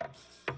Thank you.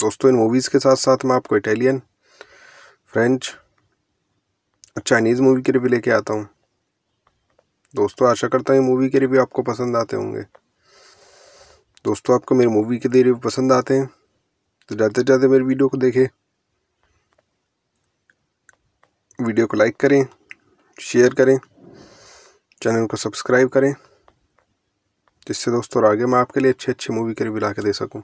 दोस्तों इन movies के साथ साथ मैं आपको इटालियन फ्रेंच और चाइनीज़ मूवी के रिव्यू लेके आता हूँ दोस्तों आशा करता हूँ ये मूवी के रिव्यू आपको पसंद आते होंगे दोस्तों आपको मेरी मूवी के रिव्यू पसंद आते हैं तो ज़्यादा से ज़्यादा मेरी वीडियो को देखें वीडियो को लाइक करें शेयर करें चैनल को सब्सक्राइब करें जिससे दोस्तों आगे मैं आपके लिए अच्छी अच्छी मूवी के रिव्यू ला के दे सकूँ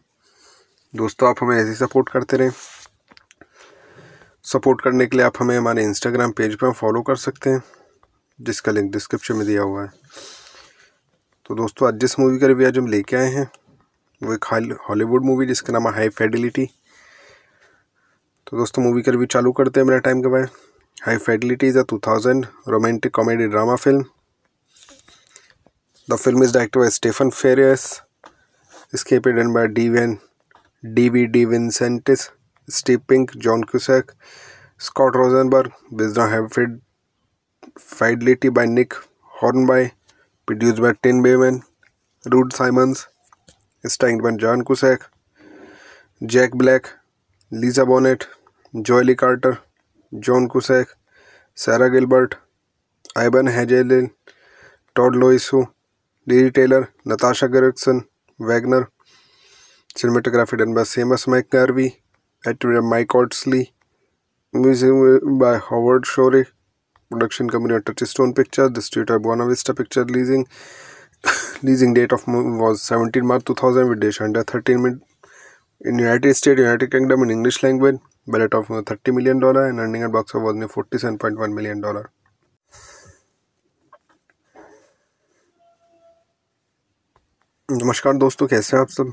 दोस्तों आप हमें ऐसे सपोर्ट करते रहें सपोर्ट करने के लिए आप हमें हमारे इंस्टाग्राम पेज पर फॉलो कर सकते हैं जिसका लिंक डिस्क्रिप्शन में दिया हुआ है तो दोस्तों आज जिस मूवी का रिव्यू आज हम लेके आए हैं वो एक हॉलीवुड मूवी जिसका नाम है हाई फेडिलिटी तो दोस्तों मूवी का रिव्यू चालू करते हैं मेरा टाइम के बाद high Fidelity is a two thousand romantic comedy drama film the film is directed by Stephen Frears स्केपेड done by D van D V DeVincentis Steve Pink John Cusack Scott Rosenberg based on हैफिड Fidelity by Nick by produce by Tim Bevan Rudd Simmons stand by John Cusack Jack Black Lisa Bonet Joelle Carter John Cusack Sara Gilbert Iben Hjejle Todd Louiso D Taylor Natasha Gregson Wagner Cinematography done by Seamus McGarvey. Edited by Mike Oddsley. Music by Howard Shorey. Production company Touchstone Pictures. distributed by Buena Vista Pictures, Leasing. Leasing date of movie was 17 March 2000 with dash under 13 mid in United States, United Kingdom in English language. Budget of 30 million dollar and earning at box office was 47.1 million dollar. नमस्कार दोस्तों कैसे हैं आप सब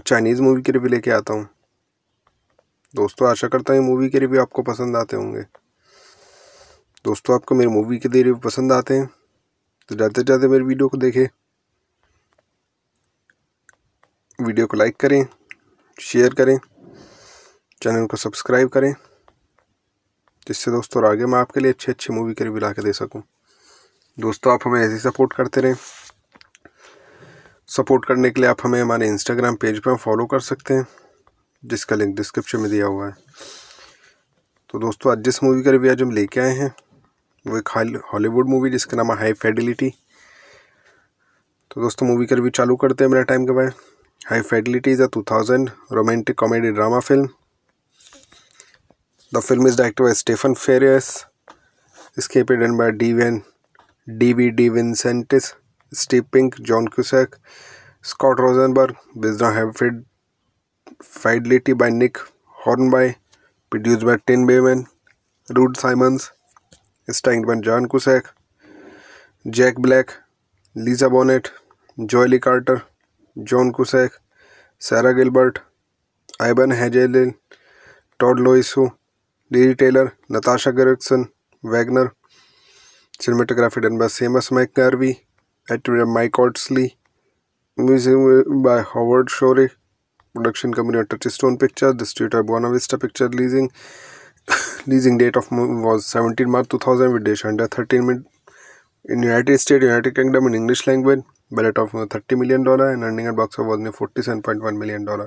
Chinese movie के review लेके आता हूँ दोस्तों आशा करता हूँ मूवी के रिव्यू आपको पसंद आते होंगे दोस्तों आपको मेरी मूवी के रिव्यू पसंद आते हैं तो ज़्यादा से ज़्यादा मेरी वीडियो को देखें वीडियो को लाइक करें शेयर करें चैनल को सब्सक्राइब करें जिससे दोस्तों आगे मैं आपके लिए अच्छी अच्छी मूवी के रिव्यू ला के दे सकूँ दोस्तों आप हमें ऐसे सपोर्ट करते रहें सपोर्ट करने के लिए आप हमें हमारे इंस्टाग्राम पेज पर फॉलो कर सकते हैं जिसका लिंक डिस्क्रिप्शन में दिया हुआ है तो दोस्तों आज जिस मूवी का रिव्यू आज हम लेके आए हैं वो एक हॉलीवुड मूवी जिसका नाम है हाई फेडिलिटी तो दोस्तों मूवी का रिव्यू चालू करते हैं मेरा टाइम के बाद high Fidelity is a two thousand romantic comedy drama film the film is director by Stephen Frears स्केपेड done by D van D V DeVincentis Steve Pink John Cusack Scott Rosenberg बिजना हैविड फाइडलिटी by Nick horn bye produce by Tim Bevan Rudd Simmons starring by John Cusack Jack Black Lisa Bonet Joelle Carter John Cusack सैरा Gilbert Iben Hjejle Todd Louiso Derry Taylor Natasha गर्गसन Wagner cinematography done by Seamus McGarvey eight Mike Ardsley music by Howard Shore production company Touchstone picture distributor Buena Vista picture leasing leasing date of was seventeen March two thousand with dash under thirteen mid in United States, United Kingdom in English language, budget of 30 million dollar and earning at box office was 47.1 million dollar.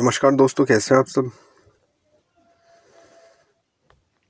नमस्कार दोस्तों कैसे हैं आप सब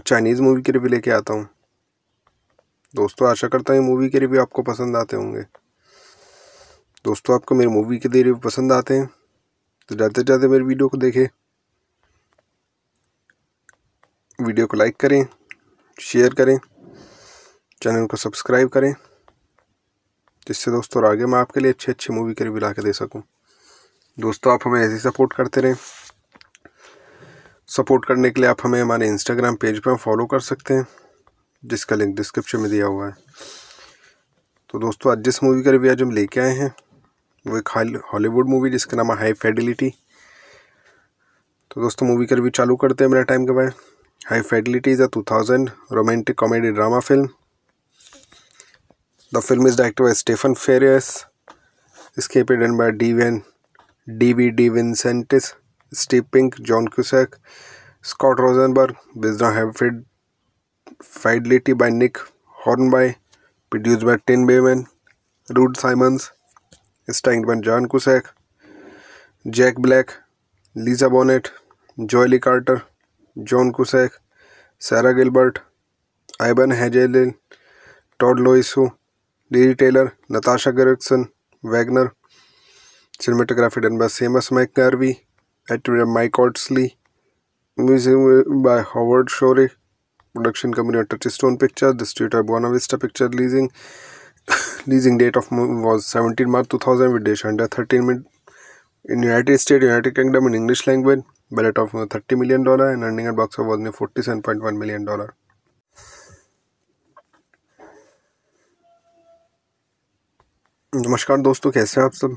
Chinese movie के review लेके आता हूँ दोस्तों आशा करता हूँ मूवी के रिव्यू आपको पसंद आते होंगे दोस्तों आपको मेरी मूवी के रिव्यू पसंद आते हैं तो ज़्यादा से ज़्यादा मेरी वीडियो को देखें वीडियो को लाइक करें शेयर करें चैनल को सब्सक्राइब करें जिससे दोस्तों आगे मैं आपके लिए अच्छी अच्छी मूवी के रिव्यू ला के दे सकूँ दोस्तों आप हमें ऐसे सपोर्ट करते रहें सपोर्ट करने के लिए आप हमें हमारे इंस्टाग्राम पेज पर फॉलो कर सकते हैं जिसका लिंक डिस्क्रिप्शन में दिया हुआ है तो दोस्तों आज जिस मूवी का रिव्यू आज हम लेके आए हैं वो एक हॉलीवुड मूवी जिसका नाम है हाई फेडिलिटी तो दोस्तों मूवी का रिव्यू चालू करते हैं मेरा टाइम के बाद high Fidelity is a two thousand romantic comedy drama film the film is directed by Stephen Frears स्केपेड done by D van D V DeVincentis Steve Pink John Cusack Scott Rosenberg बिजना हैविड फाइडलिटी by Nick horn bye produce by Tim Bevan Rudd Simmons starring by John Cusack Jack Black Lisa Bonet Joelle Carter John Cusack सैरा Gilbert Iben Hjejle Todd Louiso Derry Taylor Natasha गर्गसन Wagner cinematography done by Seamus McGarvey एटोरियम Mike ऑट्सली museum by Howard Shore production company Touchstone picture distributor Buena Vista picture leasing leasing date of was seventeen March two thousand with date thirteen mid in United state United Kingdom in English language ballot of thirty million dollar and earning at box of was ने forty seven point one million dollar नमस्कार दोस्तों कैसे हैं आप सब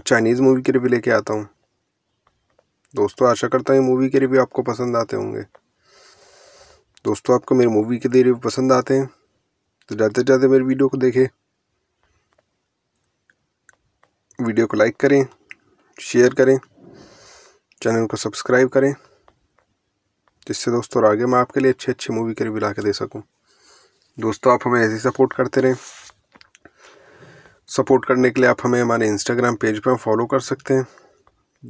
Chinese movie के review लेके आता हूँ दोस्तों आशा करता हूँ मूवी के रिव्यू आपको पसंद आते होंगे दोस्तों आपको मेरी मूवी के रिव्यू पसंद आते हैं तो ज़्यादा से ज़्यादा मेरी वीडियो को देखें वीडियो को लाइक करें शेयर करें चैनल को सब्सक्राइब करें जिससे दोस्तों आगे मैं आपके लिए अच्छी अच्छी मूवी के रिव्यू ला के दे सकूँ दोस्तों आप हमें ऐसे सपोर्ट करते रहें सपोर्ट करने के लिए आप हमें हमारे इंस्टाग्राम पेज पर फॉलो कर सकते हैं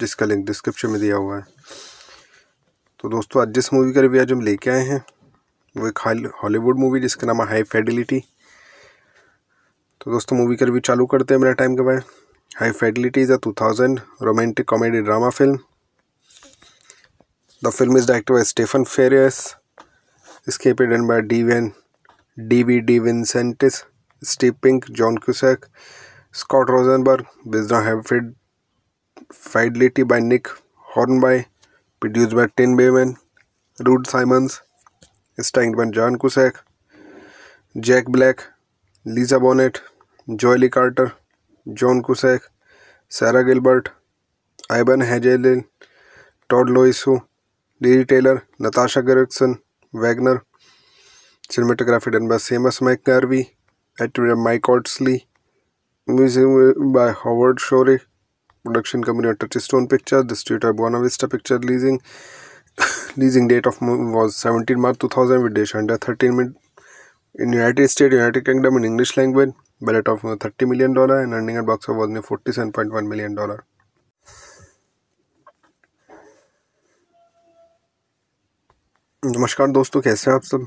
जिसका लिंक डिस्क्रिप्शन में दिया हुआ है तो दोस्तों आज जिस मूवी का रिव्यू आज हम लेके आए हैं वो एक हॉलीवुड मूवी जिसका नाम है हाई फेडिलिटी तो दोस्तों मूवी का रिव्यू चालू करते हैं मेरा टाइम के बाद high Fidelity is a two thousand romantic comedy drama film the film is directed by Stephen Frears स्केपेड done by D van D V DeVincentis Steve Pink John Cusack Scott Rosenberg बिजना हैविड फाइडलिटी by Nick horn bye produce by Tim Bevan Rudd Simmons starring by John Cusack Jack Black Lisa Bonet Joelle Carter John Cusack सैरा Gilbert Iben Hjejle Todd Louiso Derry Taylor Natasha गर्गसन Wagner cinematography done by Seamus McGarvey actor Mike ऑट्सली music by Howard Shore production company Touchstone picture distributor Buena Vista picture leasing leasing date of was seventeen March two thousand with date hundred thirteen mid in United state United Kingdom in English language ballot of thirty million dollar and earning at box of was ने forty seven point one million dollar नमस्कार दोस्तों कैसे हैं आप सब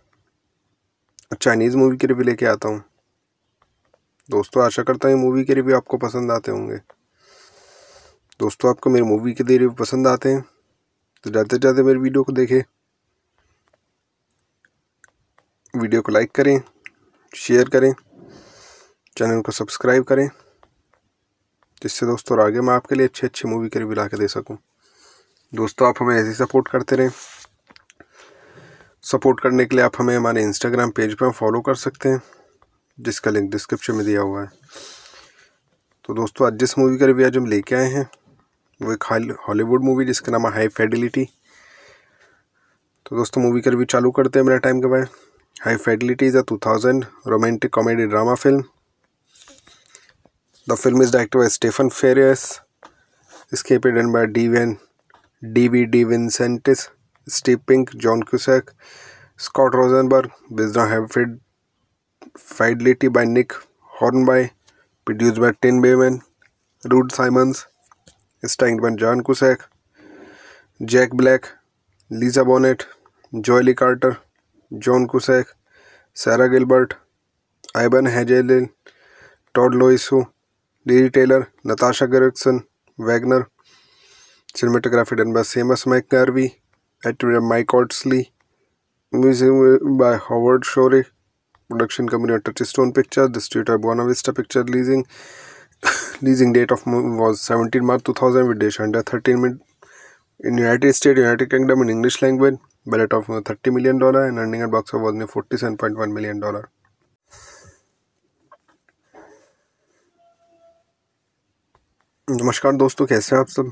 Chinese movie के review लेके आता हूँ दोस्तों आशा करता हूँ मूवी के रिव्यू आपको पसंद आते होंगे दोस्तों आपको मेरी मूवी के रिव्यू पसंद आते हैं तो ज़्यादा से ज़्यादा मेरी वीडियो को देखें वीडियो को लाइक करें शेयर करें चैनल को सब्सक्राइब करें जिससे दोस्तों आगे मैं आपके लिए अच्छी अच्छी मूवी के रिव्यू ला के दे सकूँ दोस्तों आप हमें ऐसे सपोर्ट करते रहें सपोर्ट करने के लिए आप हमें हमारे इंस्टाग्राम पेज पर फॉलो कर सकते हैं जिसका लिंक डिस्क्रिप्शन में दिया हुआ है तो दोस्तों आज जिस मूवी का रिव्यू आज हम लेके आए हैं वो एक हॉलीवुड मूवी जिसका नाम है हाई फेडिलिटी तो दोस्तों मूवी का रिव्यू चालू करते हैं मेरा टाइम के बाद high Fidelity is a two thousand romantic comedy drama film the film is directed by Stephen Frears स्केपेड done by D van D V DeVincentis Steve Pink, John Cusack, Scott Rosenberg, Bezna Heffield, Fidelity by Nick Hornby, produced by Tim Bayman, Rude Simons, starring by John Cusack, Jack Black, Lisa Bonet, Joely Carter, John Cusack, Sarah Gilbert, Ivan Hazelin, Todd Loisu, Dee Taylor, Natasha Gregson, Wagner, cinematography done by Seamus McGarvey, एटोरियम Mike ऑट्सली museum by Howard Shore production company Touchstone picture distributor Buena Vista picture leasing leasing date of was seventeen March two thousand with date hundred thirteen mid in United state United Kingdom in English language ballot of thirty million dollar and earning box of was ने forty seven point one million dollar नमस्कार दोस्तों कैसे हैं आप सब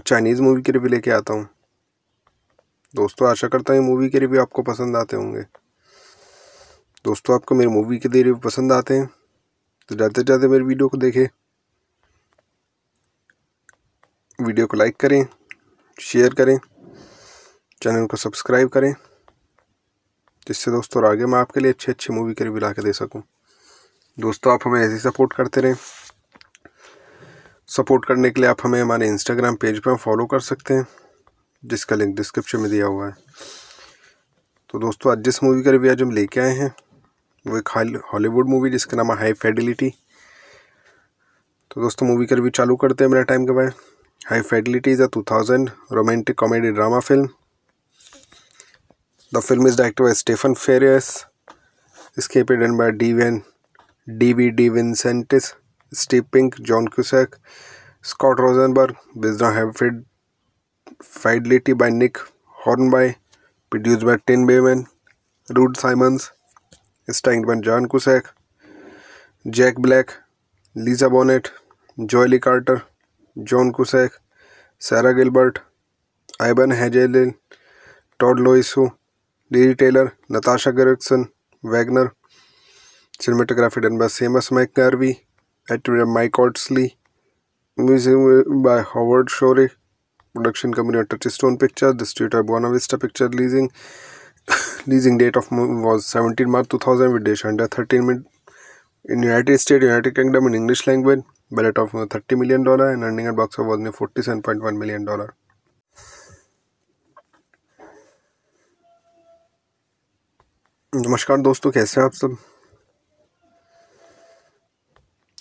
Chinese movie के review लेके आता हूँ दोस्तों आशा करता हूँ मूवी के रिव्यू आपको पसंद आते होंगे दोस्तों आपको मेरी मूवी के रिव्यू पसंद आते हैं तो ज़्यादा से ज़्यादा मेरी वीडियो को देखें वीडियो को लाइक करें शेयर करें चैनल को सब्सक्राइब करें जिससे दोस्तों आगे मैं आपके लिए अच्छी अच्छी मूवी के रिव्यू ला के दे सकूँ दोस्तों आप हमें ऐसे सपोर्ट करते रहें सपोर्ट करने के लिए आप हमें हमारे इंस्टाग्राम पेज पर फॉलो कर सकते हैं जिसका लिंक डिस्क्रिप्शन में दिया हुआ है तो दोस्तों आज जिस मूवी का रिव्यू आज हम लेके आए हैं वो एक हॉलीवुड मूवी जिसका नाम है हाई फेडिलिटी तो दोस्तों मूवी का रिव्यू चालू करते हैं मेरा टाइम के बाद high Fidelity is a two thousand romantic comedy drama film the film is directed by Stephen Frears स्केपेड done by D van D V DeVincentis Steve Pink John Cusack Scott Rosenberg बिजना हैविड फाइडलिटी by Nick horn bye produce by Tim Bevan Rudd Simmons starring by John Cusack Jack Black Lisa Bonet Joelle Carter John Cusack सैरा Gilbert Iben Hjejle Todd Louiso Derry Taylor Natasha गर्गसन Wagner cinematography done by Seamus McGarvey editor Mike Ardsley, music by Howard Shorey, production company Touchstone Pictures, distributor Buena Vista Picture Leasing. Leasing date of was 17 March 2000 with Dash under 13 mid in United States, United Kingdom in English language, budget of 30 million dollar and earning at box office was 47.1 million dollar. नमस्कार दोस्तों कैसे हैं आप सब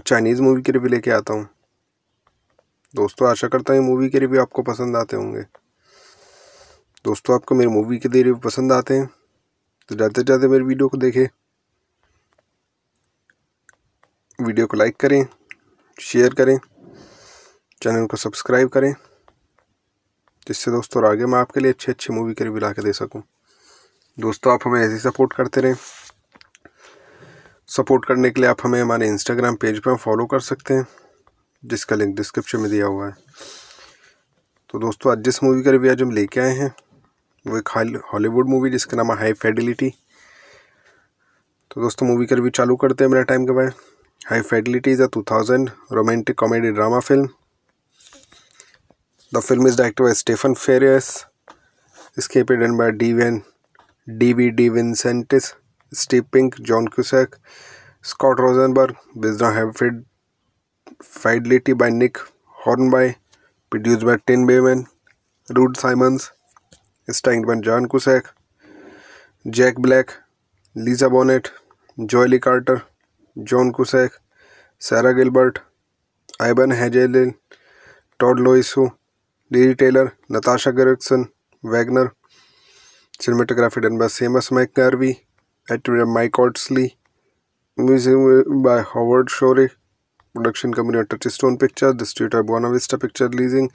Chinese movie के review लेके आता हूँ दोस्तों आशा करता हूँ मूवी के रिव्यू आपको पसंद आते होंगे दोस्तों आपको मेरी मूवी के रिव्यू पसंद आते हैं तो ज़्यादा से ज़्यादा मेरी वीडियो को देखें वीडियो को लाइक करें शेयर करें चैनल को सब्सक्राइब करें जिससे दोस्तों आगे मैं आपके लिए अच्छी अच्छी मूवी के रिव्यू ला के दे सकूँ दोस्तों आप हमें ऐसे सपोर्ट करते रहें सपोर्ट करने के लिए आप हमें हमारे इंस्टाग्राम पेज पर फॉलो कर सकते हैं जिसका लिंक डिस्क्रिप्शन में दिया हुआ है तो दोस्तों आज जिस मूवी का रिव्यू आज हम लेके आए हैं वो एक हॉलीवुड मूवी जिसका नाम है हाई फेडिलिटी तो दोस्तों मूवी का रिव्यू चालू करते हैं मेरा टाइम के बाद high Fidelity is a two thousand romantic comedy drama film the film is directed by Stephen Frears स्केपेड done by D van D V DeVincentis Steve Pink John Cusack Scott Rosenberg बिजना हैविड फाइडलिटी by Nick horn bye produce by Tim Bevan Rudd Simmons starring by John Cusack Jack Black Lisa Bonet Joelle Carter John Cusack सैरा Gilbert Iben Hjejle Todd Louiso Derry Taylor Natasha गर्गसन Wagner cinematography done by Seamus McGarvey एटोरियम Mike ऑट्सली museum by Howard Shore production company Touchstone picture distributor Buena Vista picture leasing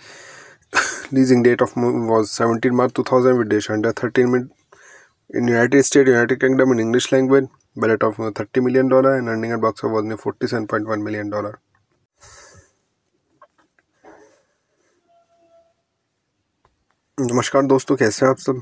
leasing date of was seventeen March two thousand with date hundred thirteen mid in United state United Kingdom in English language ballot of thirty million dollar and earning at box of was ने forty seven point one million dollar नमस्कार दोस्तों कैसे हैं आप सब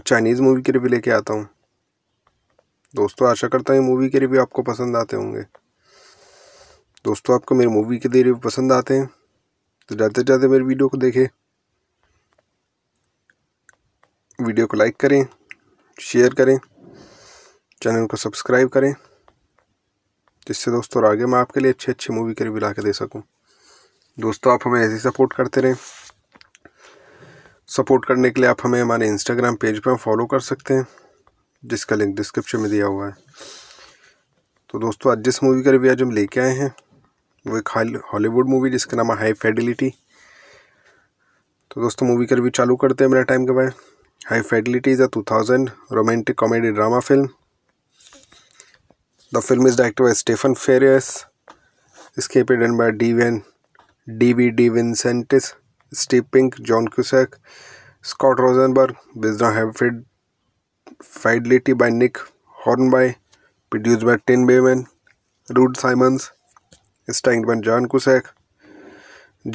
Chinese movie के review लेके आता हूँ दोस्तों आशा करता हूँ मूवी के रिव्यू आपको पसंद आते होंगे दोस्तों आपको मेरी मूवी के रिव्यू पसंद आते हैं तो ज़्यादा से ज़्यादा मेरी वीडियो को देखें वीडियो को लाइक करें शेयर करें चैनल को सब्सक्राइब करें जिससे दोस्तों आगे मैं आपके लिए अच्छी अच्छी मूवी के रिव्यू ला के दे सकूँ दोस्तों आप हमें ऐसे सपोर्ट करते रहें सपोर्ट करने के लिए आप हमें हमारे इंस्टाग्राम पेज पर फॉलो कर सकते हैं जिसका लिंक डिस्क्रिप्शन में दिया हुआ है तो दोस्तों आज जिस मूवी का रिव्यू आज हम लेके आए हैं वो एक हॉलीवुड मूवी जिसका नाम है हाई फेडिलिटी तो दोस्तों मूवी का रिव्यू चालू करते हैं मेरा टाइम के बाद high Fidelity is a two thousand romantic comedy drama film the film is directed by Stephen Frears पे done by D one D V DeVincentis Steve Pink John Cusack Scott Rosenberg बिजना हैविड फाइडलिटी by Nick horn bye produce by Tim Bevan Rudd Simmons starring by John Cusack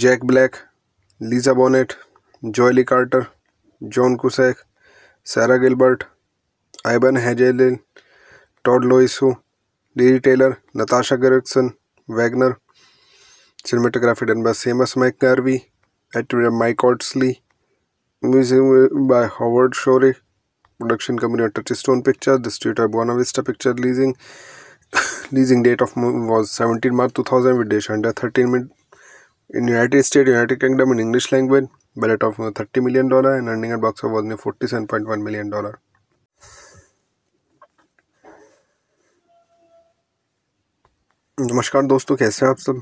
Jack Black Lisa Bonet Joelle Carter John Cusack सैरा Gilbert Iben Hjejle Todd Louiso Derry Taylor Natasha गर्गसन Wagner cinematography done by Seamus McGarvey एटोरियम Mike ऑट्सली museum by Howard Shore production company Touchstone picture distributor Buena Vista picture leasing leasing date of was seventeen March two thousand with date hundred thirteen mid in United state United Kingdom in English language ballot of thirty million dollar and earning at box of was ने forty seven point one million dollar नमस्कार दोस्तों कैसे हैं आप सब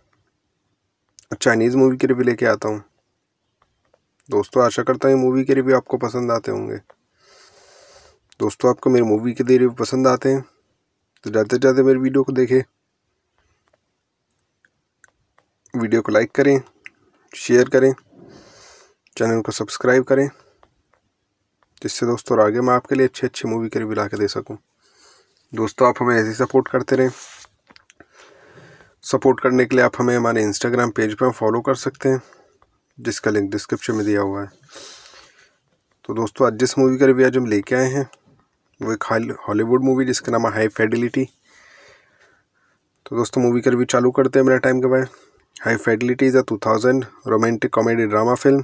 Chinese movie के review लेके आता हूँ दोस्तों आशा करता हूँ मूवी के रिव्यू आपको पसंद आते होंगे दोस्तों आपको मेरी मूवी के रिव्यू पसंद आते हैं तो ज़्यादा से ज़्यादा मेरी वीडियो को देखें वीडियो को लाइक करें शेयर करें चैनल को सब्सक्राइब करें जिससे दोस्तों आगे मैं आपके लिए अच्छी अच्छी मूवी के रिव्यू ला के दे सकूँ दोस्तों आप हमें ऐसे सपोर्ट करते रहें सपोर्ट करने के लिए आप हमें हमारे इंस्टाग्राम पेज पर फॉलो कर सकते हैं जिसका लिंक डिस्क्रिप्शन में दिया हुआ है तो दोस्तों आज जिस मूवी का रिव्यू आज हम लेके आए हैं वो एक हॉलीवुड मूवी जिसका नाम है हाई फेडिलिटी तो दोस्तों मूवी का रिव्यू चालू करते हैं मेरा टाइम के बाद high Fidelity is a two thousand romantic comedy drama film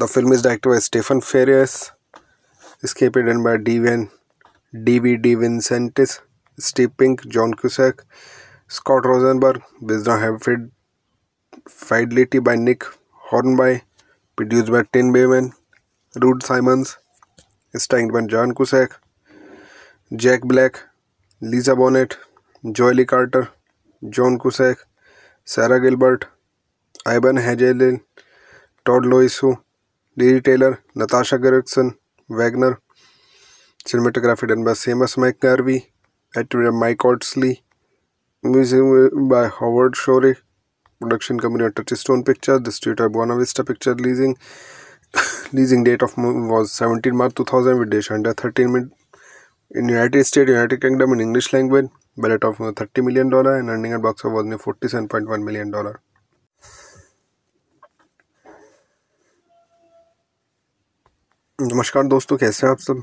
the film is directed by Stephen Frears स्केपेड done by D van D V DeVincentis Steve Pink, John Cusack, Scott Rosenberg, Bezna Heffield, Fidelity by Nick Hornby, produced by Tin Bayman, Rude Simons, starring by John Cusack, Jack Black, Lisa Bonet, Joely Carter, John Cusack, Sarah Gilbert, Ivan Hazelin, Todd Loisu, Dee Taylor, Natasha Gregson, Wagner, cinematography done by Seamus McGarvey, edit Mike ऑट्सली music by Howard Shore production company Touchstone picture distributor Buena Vista picture leasing leasing date of was seventeen March two thousand with dash under thirteen mid in United States, United Kingdom in English language, budget of 30 million dollar and earning at box office 47.1 million dollar नमस्कार दोस्तों कैसे हैं आप सब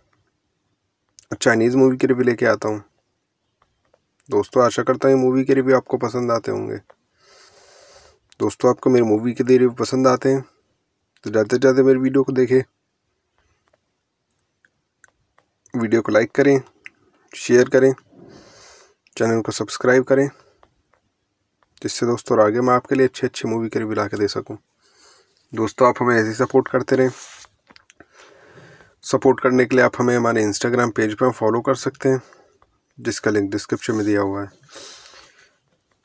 Chinese movie के review लेके आता हूँ दोस्तों आशा करता हूँ मूवी के रिव्यू आपको पसंद आते होंगे दोस्तों आपको मेरी मूवी के रिव्यू पसंद आते हैं तो ज़्यादा से ज़्यादा मेरी वीडियो को देखें वीडियो को लाइक करें शेयर करें चैनल को सब्सक्राइब करें जिससे दोस्तों आगे मैं आपके लिए अच्छी अच्छी मूवी के रिव्यू ला के दे सकूँ दोस्तों आप हमें ऐसे सपोर्ट करते रहें सपोर्ट करने के लिए आप हमें हमारे इंस्टाग्राम पेज पर फॉलो कर सकते हैं जिसका लिंक डिस्क्रिप्शन में दिया हुआ है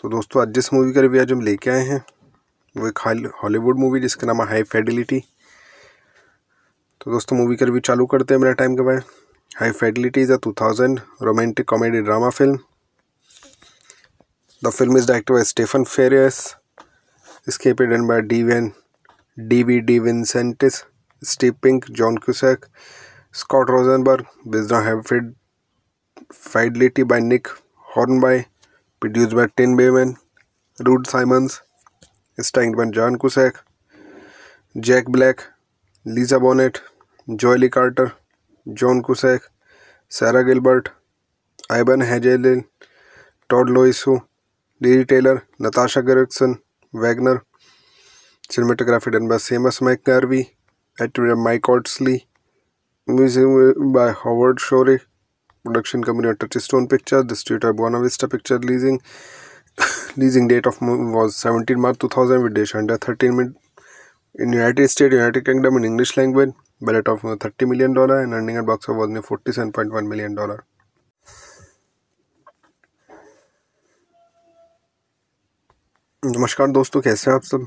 तो दोस्तों आज जिस मूवी का रिव्यू आज हम लेके आए हैं वो एक हॉलीवुड मूवी जिसका नाम है हाई फेडिलिटी तो दोस्तों मूवी का रिव्यू चालू करते हैं मेरा टाइम के बाद high Fidelity is a two thousand romantic comedy drama film the film is director by Stephen Frears स्केपेड done by D van D V DeVincentis Steve Pink John Cusack Scott Rosenberg बिजना हैविड फाइडलिटी by Nick horn bye produce by Tim Bevan Rudd Simmons starring by John Cusack Jack Black Lisa Bonet Joelle Carter John Cusack सैरा Gilbert Iben Hjejle Todd Louiso Derry Taylor Natasha गर्गसन Wagner cinematography done by Seamus McGarvey actor Mike ऑट्सली music by Howard Shore production company Touchstone picture distributor Buena Vista picture leasing leasing date of was seventeen March two thousand with date hundred thirteen mid in English language United of thirty million dollar and of at box of was earning forty seven point one million dollar नमस्कार दोस्तों कैसे हैं आप सब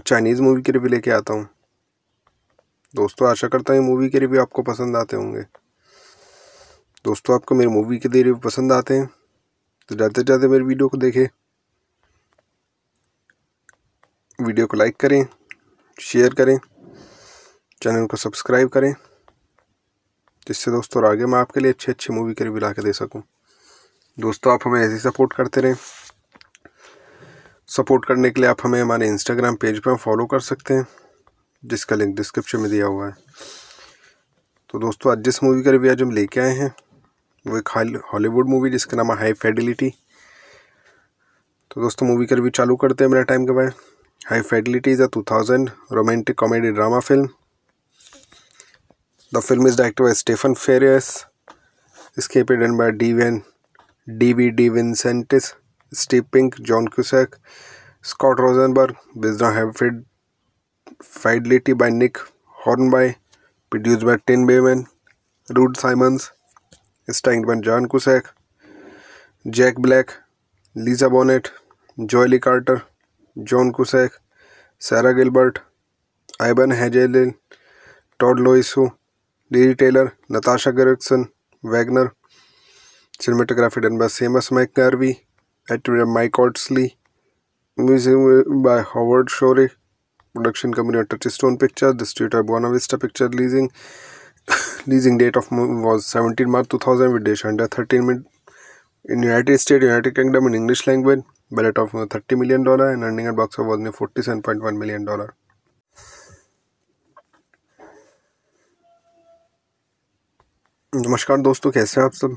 Chinese movie के review लेके आता हूँ दोस्तों आशा करता हूँ मूवी के रिव्यू आपको पसंद आते होंगे दोस्तों आपको मेरी मूवी के रिव्यू पसंद आते हैं तो ज़्यादा से ज़्यादा मेरी वीडियो को देखें वीडियो को लाइक करें शेयर करें चैनल को सब्सक्राइब करें जिससे दोस्तों आगे मैं आपके लिए अच्छी अच्छी मूवी के रिव्यू ला के दे सकूँ दोस्तों आप हमें ऐसे सपोर्ट करते रहें सपोर्ट करने के लिए आप हमें हमारे इंस्टाग्राम पेज पर फॉलो कर सकते हैं जिसका लिंक डिस्क्रिप्शन में दिया हुआ है तो दोस्तों आज जिस मूवी का रिव्यू आज हम लेके आए हैं वो एक हॉलीवुड मूवी जिसका नाम है हाई फेडिलिटी तो दोस्तों मूवी का रिव्यू चालू करते हैं मेरा टाइम के बाद high Fidelity is a two thousand romantic comedy drama film the film is directed by Stephen Frears स्केपेड done by D van D V DeVincentis Steve Pink John Cusack Scott Rosenberg बिजना हैविड फाइडलिटी by Nick horn bye produce by Tim Bevan Rudd Simmons starring by John Cusack Jack Black Lisa Bonet Joelle Carter John Cusack सैरा Gilbert Iben Hjejle Todd Louiso Derry Taylor Natasha गर्गसन Wagner cinematography done by Seamus McGarvey actor Mike ऑट्सली music by Howard Shore production company Touchstone picture distributor Buena Vista picture leasing leasing date of was seventeen March two thousand with dash under thirteen mid in United state United Kingdom in English language budget of thirty million dollar and earning at box of was ने forty seven point one million dollar नमस्कार दोस्तों कैसे हैं आप सब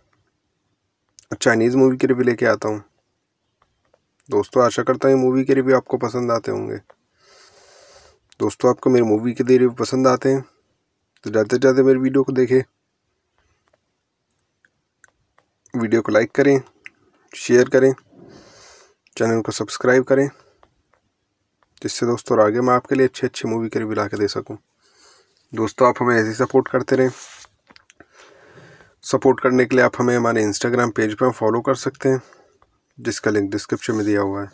Chinese movie के review लेके आता हूँ दोस्तों आशा करता हूँ मूवी के रिव्यू आपको पसंद आते होंगे दोस्तों आपको मेरी मूवी के रिव्यू पसंद आते हैं तो ज़्यादा से ज़्यादा मेरी वीडियो को देखें वीडियो को लाइक करें शेयर करें चैनल को सब्सक्राइब करें जिससे दोस्तों आगे मैं आपके लिए अच्छी अच्छी मूवी के रिव्यू ला के दे सकूँ दोस्तों आप हमें ऐसे सपोर्ट करते रहें सपोर्ट करने के लिए आप हमें हमारे इंस्टाग्राम पेज पर फॉलो कर सकते हैं जिसका लिंक डिस्क्रिप्शन में दिया हुआ है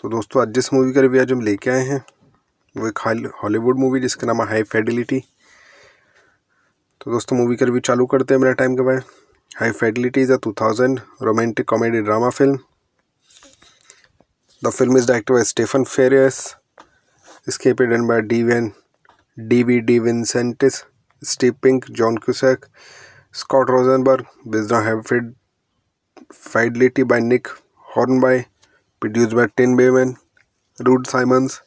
तो दोस्तों आज जिस मूवी का रिव्यू आज हम लेके आए हैं वो एक हॉलीवुड मूवी जिसका नाम है हाई फेडिलिटी तो दोस्तों मूवी का रिव्यू चालू करते हैं मेरा टाइम के बाद high Fidelity is a two thousand romantic comedy drama film the film is directed by Stephen Frears स्केपेड done by D van D V DeVincentis Steve Pink, John Cusack, Scott Rosenberg, Bezna Heffield, Fidelity by Nick Hornby, produced by Tin Bayman, Rude Simons,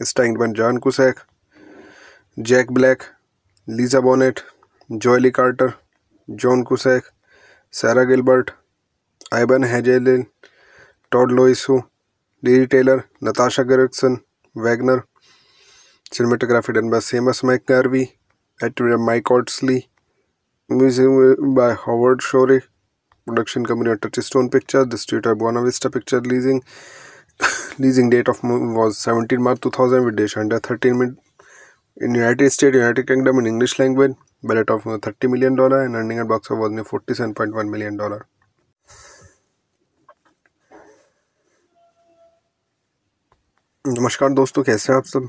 starring by John Cusack, Jack Black, Lisa Bonet, Joely Carter, John Cusack, Sarah Gilbert, Ivan Hazelin, Todd Loisu, Dee Taylor, Natasha Gregson, Wagner, cinematography done by Seamus McGarvey, एटोरियम Mike ऑट्सली museum by Howard Shore production company of Touchstone picture distributor Buena Vista picture leasing leasing date of was seventeen March two thousand with date hundred thirteen mid in United state United Kingdom in English language ballot of thirty million dollar and earning at box of was ने forty seven point one million dollar नमस्कार दोस्तों कैसे हैं आप सब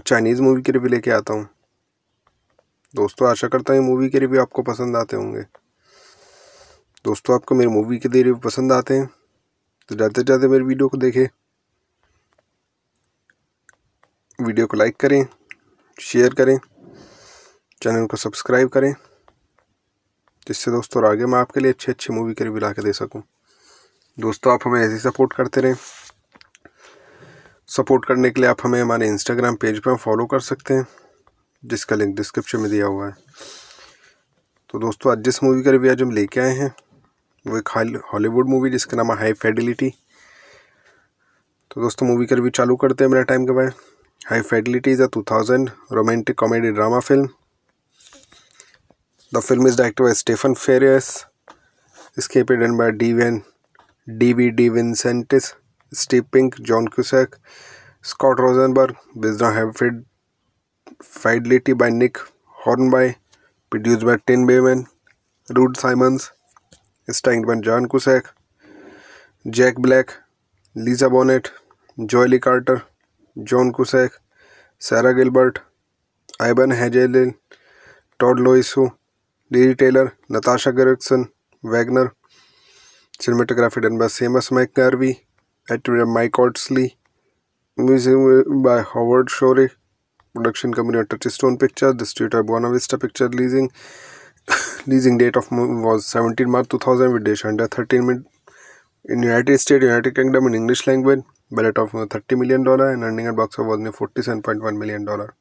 Chinese movie के review लेके आता हूँ दोस्तों आशा करता हूँ मूवी के रिव्यू आपको पसंद आते होंगे दोस्तों आपको मेरी मूवी के रिव्यू पसंद आते हैं तो ज़्यादा से ज़्यादा मेरी वीडियो को देखें वीडियो को लाइक करें शेयर करें चैनल को सब्सक्राइब करें जिससे दोस्तों आगे मैं आपके लिए अच्छी अच्छी मूवी के रिव्यू ला के दे सकूँ दोस्तों आप हमें ऐसे सपोर्ट करते रहें सपोर्ट करने के लिए आप हमें हमारे इंस्टाग्राम पेज पर फॉलो कर सकते हैं जिसका लिंक डिस्क्रिप्शन में दिया हुआ है तो दोस्तों आज जिस मूवी का रिव्यू आज हम लेके आए हैं वो एक हॉलीवुड मूवी जिसका नाम है हाई फेडिलिटी तो दोस्तों मूवी का रिव्यू चालू करते हैं मेरा टाइम के बाद high Fidelity is a two thousand romantic comedy drama film the film is directed by Stephen Frears स्केपेड done by D van D V DeVincentis Steve Pink John Cusack Scott Rosenberg बिजना हैविड फाइडलिटी by Nick horn bye produce by Tim Bevan Rudd Simmons starring by John Cusack Jack Black Lisa Bonet Joelle Carter John Cusack सैरा Gilbert Iben Hjejle Todd Louiso Derry Taylor Natasha गर्गसन Wagner cinematography done by Seamus McGarvey activator Mike ऑट्सली music by Howard Shore production company Touchstone picture distributor Buena Vista picture leasing leasing date of was seventeen March two thousand with date hundred thirteen mid in United state United Kingdom in English language ballot of thirty million dollar and earning at box of was ने forty seven point one million dollar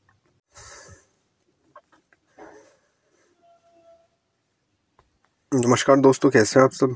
नमस्कार दोस्तों कैसे हैं आप सब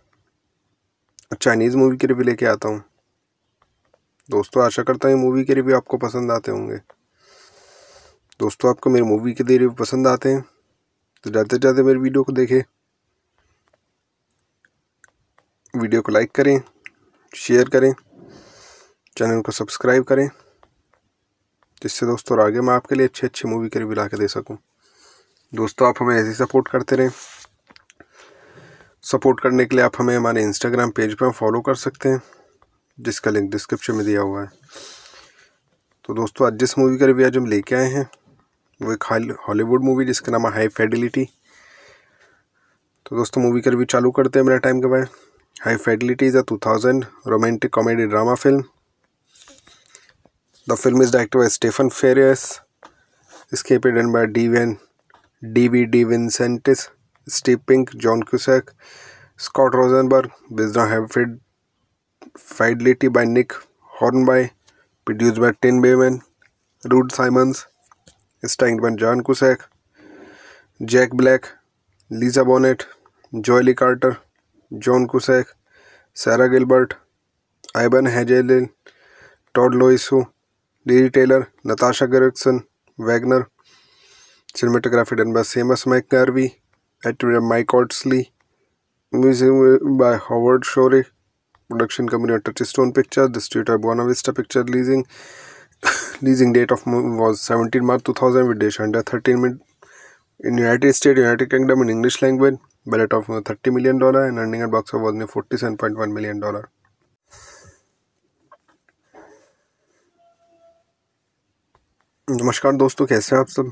Chinese movie के review लेके आता हूँ दोस्तों आशा करता हूँ मूवी के रिव्यू आपको पसंद आते होंगे दोस्तों आपको मेरी मूवी के रिव्यू पसंद आते हैं तो ज़्यादा से ज़्यादा मेरी वीडियो को देखें वीडियो को लाइक करें शेयर करें चैनल को सब्सक्राइब करें जिससे दोस्तों आगे मैं आपके लिए अच्छी अच्छी मूवी के रिव्यू ला के दे सकूँ दोस्तों आप हमें ऐसे सपोर्ट करते रहें सपोर्ट करने के लिए आप हमें हमारे इंस्टाग्राम पेज पर फॉलो कर सकते हैं जिसका लिंक डिस्क्रिप्शन में दिया हुआ है तो दोस्तों आज जिस मूवी का रिव्यू आज हम लेके आए हैं वो एक हॉलीवुड मूवी जिसका नाम है हाई फेडिलिटी तो दोस्तों मूवी का रिव्यू चालू करते हैं मेरा टाइम के बाद high Fidelity is a two thousand romantic comedy drama film the film is directed by Stephen Frears स्केपेड done by D van D V DeVincentis Steve Pink John Cusack Scott Rosenberg बिजना हैविड फाइडलिटी by Nick horn bye produce by Tim Bevan Rudd Simmons starring by John Cusack Jack Black Lisa Bonet Joelle Carter John Cusack सैरा Gilbert Iben Hjejle Todd Louiso Derry Taylor Natasha गर्गसन Wagner cinematography done by Seamus McGarvey एक्टोरियम Mike ऑट्सली museum by Howard Shore production company of stone picture distributor Buena Vista picture leasing leasing date of was seventeen March two thousand with thirteen mid in United state United Kingdom in English language ballot of thirty million dollar and earning at box of was ने forty seven point one million dollar नमस्कार दोस्तों कैसे हैं आप सब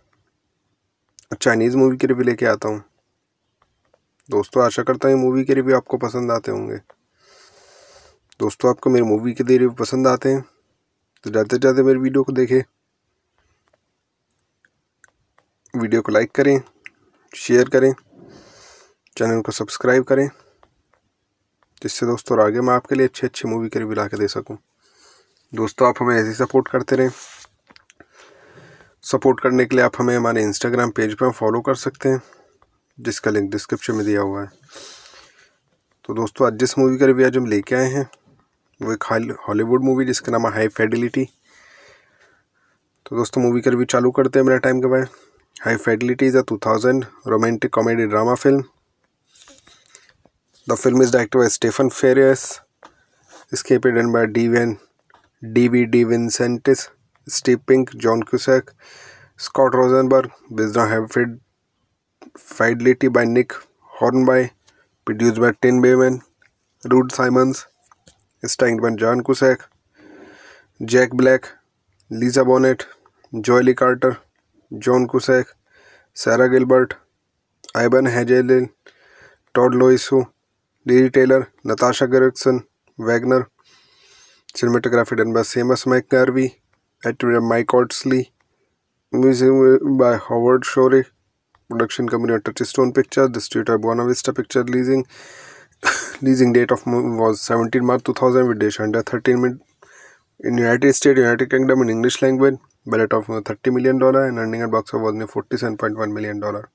Chinese movie के review लेके आता हूँ दोस्तों आशा करता हूँ मूवी के रिव्यू आपको पसंद आते होंगे दोस्तों आपको मेरी मूवी के रिव्यू पसंद आते हैं तो ज़्यादा से ज़्यादा मेरी वीडियो को देखें वीडियो को लाइक करें शेयर करें चैनल को सब्सक्राइब करें जिससे दोस्तों आगे मैं आपके लिए अच्छी अच्छी मूवी के रिव्यू ला के दे सकूँ दोस्तों आप हमें ऐसे सपोर्ट करते रहें सपोर्ट करने के लिए आप हमें हमारे इंस्टाग्राम पेज पर फॉलो कर सकते हैं जिसका लिंक डिस्क्रिप्शन में दिया हुआ है तो दोस्तों आज जिस मूवी का रिव्यू आज हम लेके आए हैं वो एक हॉलीवुड मूवी जिसका नाम है हाई फेडिलिटी तो दोस्तों मूवी का रिव्यू चालू करते हैं मेरा टाइम के बाद high Fidelity is a two thousand romantic comedy drama film the film is director by Stephen Frears स्केपेड done by D van D V DeVincentis Steve Pink John Cusack Scott Rosenberg बिजना हैविड फाइडलिटी by Nick horn bye produce by Tim Bevan Rudd Simmons starring by John Cusack Jack Black Lisa Bonet Joelle Carter John Cusack सैरा Gilbert Iben Hjejle Todd Louiso Derry Taylor Natasha गर्गसन Wagner cinematography done by Seamus McGarvey एटोरियम Mike ऑट्सली museum by Howard Shore production company Touchstone picture distributor Buena Vista picture leasing leasing date of was seventeen March two thousand with date hundred thirteen mid in United state United Kingdom in English language ballot of thirty million dollar and earning at box of was ने forty seven point one million dollar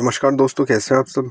नमस्कार दोस्तों कैसे हैं आप सब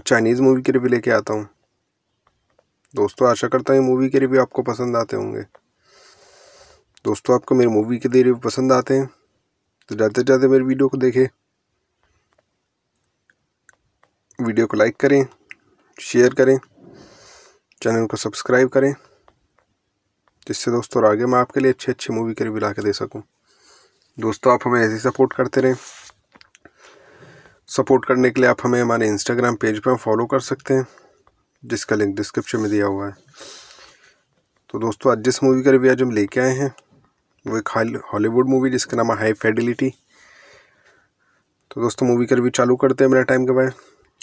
Chinese movie के review लेके आता हूँ दोस्तों आशा करता हूँ मूवी के रिव्यू आपको पसंद आते होंगे दोस्तों आपको मेरी मूवी के रिव्यू पसंद आते हैं तो ज़्यादा से ज़्यादा मेरी वीडियो को देखें वीडियो को लाइक करें शेयर करें चैनल को सब्सक्राइब करें जिससे दोस्तों आगे मैं आपके लिए अच्छी अच्छी मूवी के रिव्यू ला के दे सकूँ दोस्तों आप हमें ऐसे सपोर्ट करते रहें सपोर्ट करने के लिए आप हमें हमारे इंस्टाग्राम पेज पर फॉलो कर सकते हैं जिसका लिंक डिस्क्रिप्शन में दिया हुआ है तो दोस्तों आज जिस मूवी का रिव्यू आज हम लेके आए हैं वो एक हॉलीवुड मूवी जिसका नाम है हाई फेडिलिटी तो दोस्तों मूवी का रिव्यू चालू करते हैं मेरा टाइम के बाद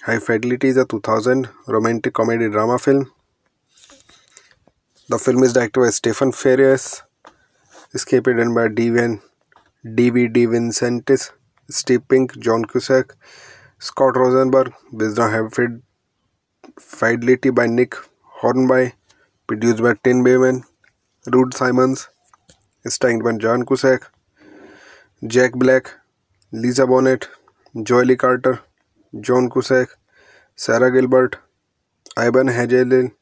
high Fidelity is a two thousand romantic comedy drama film the film is directed by Stephen Frears स्केपेड done by D van D V DeVincentis Steve Pink, John Cusack, Scott Rosenberg, Bezna Hempfield, Fidelity by Nick Hornby, produced by Tin Bayman, Rude Simons, starring by John Cusack, Jack Black, Lisa Bonet, Joely Carter, John Cusack, Sarah Gilbert, Ivan Hazelin,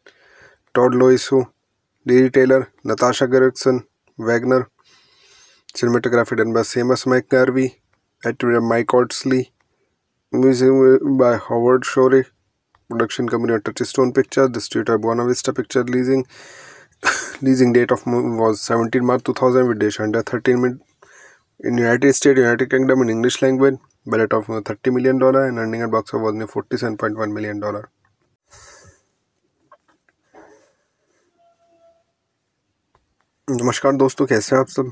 Todd Loisu, Dee Taylor, Natasha Gregson, Wagner, cinematography done by Seamus McGarvey, edit Mike ऑट्सली music by Howard Shore production company Touchstone picture distributor Buena Vista picture leasing leasing date of was seventeen March two thousand with dash under thirteen mid in United States, United Kingdom in English language, budget of 30 million dollar and earning at box office 47.1 million dollar नमस्कार दोस्तों कैसे हैं आप सब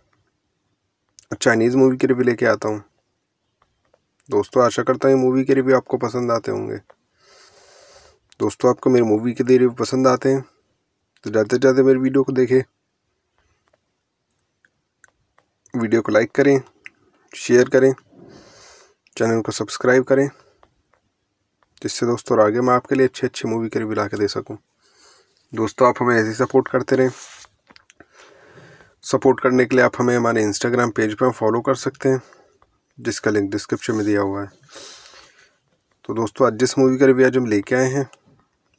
Chinese movie के review लेके आता हूँ दोस्तों आशा करता हूँ मूवी के रिव्यू आपको पसंद आते होंगे दोस्तों आपको मेरी मूवी के रिव्यू पसंद आते हैं तो ज़्यादा से ज़्यादा मेरी वीडियो को देखें वीडियो को लाइक करें शेयर करें चैनल को सब्सक्राइब करें जिससे दोस्तों आगे मैं आपके लिए अच्छी अच्छी मूवी के रिव्यू ला के दे सकूँ दोस्तों आप हमें ऐसे सपोर्ट करते रहें सपोर्ट करने के लिए आप हमें हमारे इंस्टाग्राम पेज पर फॉलो कर सकते हैं जिसका लिंक डिस्क्रिप्शन में दिया हुआ है तो दोस्तों आज जिस मूवी का रिव्यू आज हम लेके आए हैं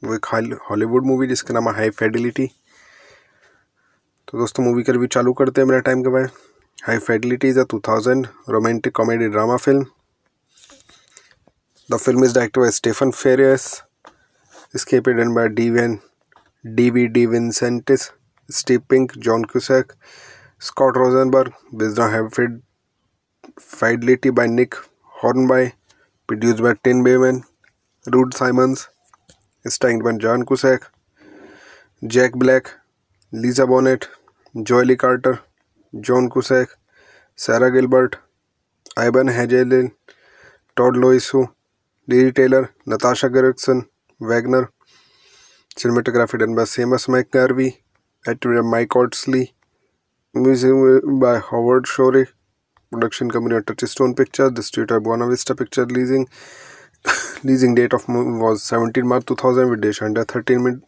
वो एक हॉलीवुड मूवी जिसका नाम है हाई फेडिलिटी तो दोस्तों मूवी का रिव्यू चालू करते हैं मेरा टाइम के बाद high Fidelity is a two thousand romantic comedy drama film the film is director by Stephen Frears स्केपेड done by D van D V DeVincentis Steve Pink John Cusack Scott Rosenberg बिजना हैविड फाइडलिटी by Nick horn bye produce by Tim Bevan Rudd Simmons starring by John Cusack Jack Black Lisa Bonet Joelle Carter John Cusack सैरा Gilbert Iben Hjejle Todd Louiso Derry Taylor Natasha गर्गसन Wagner cinematography done by Seamus McGarvey एटोरियम Mike ऑट्सली museum by Howard Shore production company Touchstone picture distributor Buena Vista picture leasing leasing date of was seventeen March two thousand with date hundred thirteen mid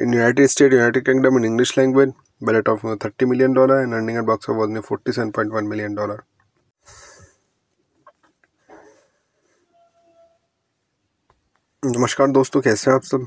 in United state United Kingdom in English language budget of thirty million dollar and earning at box of was ने forty seven point one million dollar नमस्कार दोस्तों कैसे हैं आप सब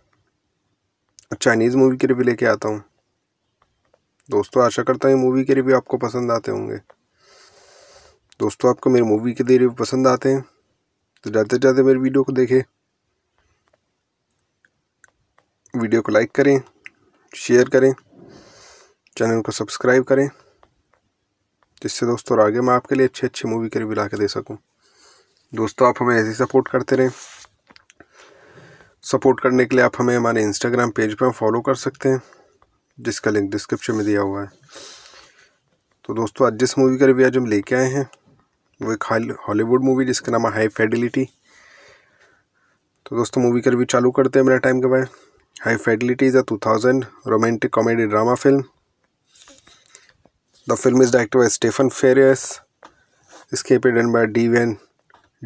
Chinese movie के review लेके आता हूँ दोस्तों आशा करता हूँ मूवी के रिव्यू आपको पसंद आते होंगे दोस्तों आपको मेरी मूवी के रिव्यू पसंद आते हैं तो ज़्यादा से ज़्यादा मेरी वीडियो को देखें वीडियो को लाइक करें शेयर करें चैनल को सब्सक्राइब करें जिससे दोस्तों आगे मैं आपके लिए अच्छी अच्छी मूवी के रिव्यू ला के दे सकूँ दोस्तों आप हमें ऐसे सपोर्ट करते रहें सपोर्ट करने के लिए आप हमें हमारे इंस्टाग्राम पेज पर फॉलो कर सकते हैं जिसका लिंक डिस्क्रिप्शन में दिया हुआ है तो दोस्तों आज जिस मूवी का रिव्यू आज हम लेके आए हैं वो एक हॉलीवुड मूवी जिसका नाम है हाई फेडिलिटी तो दोस्तों मूवी का रिव्यू चालू करते हैं मेरा टाइम के बाद high Fidelity is a two thousand romantic comedy drama film the film is directed by Stephen Frears स्केपेड done by D van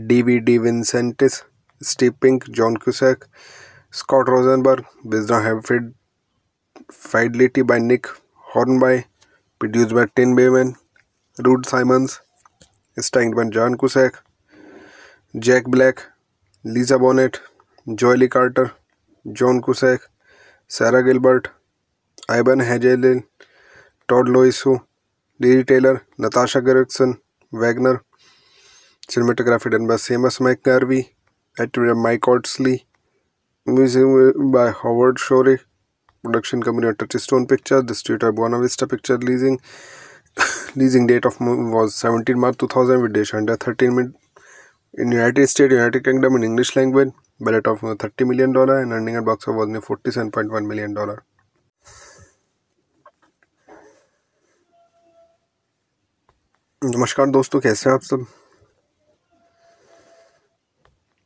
D V DeVincentis Steve Pink John Cusack Scott Rosenberg बिजना हैविड फाइडलिटी by Nick horn bye produce by Tim Bevan Rudd Simmons starring by John Cusack Jack Black Lisa Bonet Joelle Carter John Cusack सैरा Gilbert Iben Hjejle Todd Louiso Derry Taylor Natasha गर्गसन Wagner cinematography done by Seamus McGarvey eight Mike ऑट्सली music by Howard Shore production company Touchstone picture distributor Buena Vista picture leasing leasing date of was seventeen March two thousand with dash under thirteen mid in United States, United Kingdom in English language, budget of 30 million dollar and earning at box office 47.1 million dollar नमस्कार दोस्तों कैसे हैं आप सब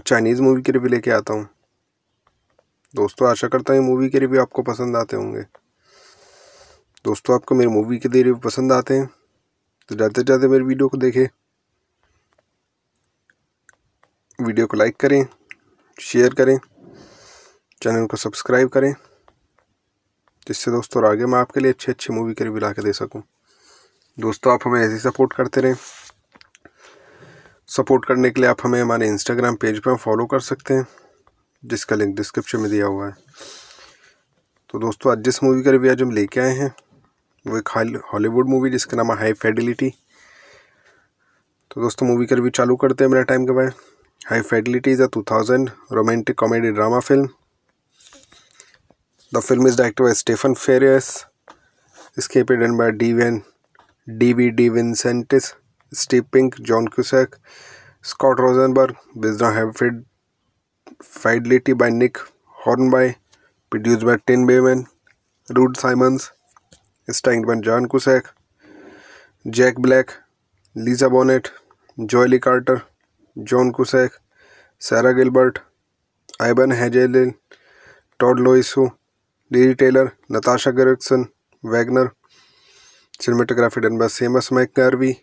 Chinese movie के review लेके आता हूँ दोस्तों आशा करता हूँ मूवी के रिव्यू आपको पसंद आते होंगे दोस्तों आपको मेरी मूवी के रिव्यू पसंद आते हैं तो ज़्यादा से ज़्यादा मेरी वीडियो को देखें वीडियो को लाइक करें शेयर करें चैनल को सब्सक्राइब करें जिससे दोस्तों आगे मैं आपके लिए अच्छी अच्छी मूवी के रिव्यू ला के दे सकूँ दोस्तों आप हमें ऐसे सपोर्ट करते रहें सपोर्ट करने के लिए आप हमें हमारे इंस्टाग्राम पेज पर फॉलो कर सकते हैं जिसका लिंक डिस्क्रिप्शन में दिया हुआ है तो दोस्तों आज जिस मूवी का रिव्यू आज हम लेके आए हैं वो एक हॉलीवुड मूवी जिसका नाम है हाई फेडिलिटी तो दोस्तों मूवी का रिव्यू चालू करते हैं मेरा टाइम के बाद high Fidelity is a two thousand romantic comedy drama film the film is directed by Stephen Frears स्केपेड done by D van D V DeVincentis Steve Pink John Cusack Scott Rosenberg बिजना हैविड फाइडलिटी by Nick horn bye produce by Tim Bevan Rudd Simmons starring by John Cusack Jack Black Lisa Bonet Joelle Carter John Cusack सैरा Gilbert Iben Hjejle Todd Louiso Derry Taylor Natasha गर्गसन Wagner cinematography done by Seamus McGarvey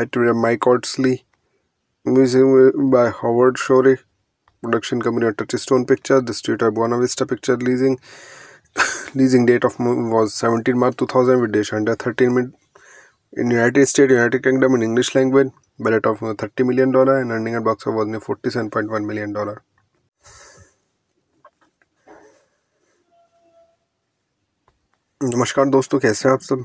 actor Mike ऑट्सली music by Howard Shore production company Touchstone picture distributor Buena Vista picture leasing leasing date of was seventeen March two thousand with dash under thirteen mid in United States, United Kingdom in English language, budget of 30 million dollar and earning at box office 47.1 million dollar नमस्कार दोस्तों कैसे हैं आप सब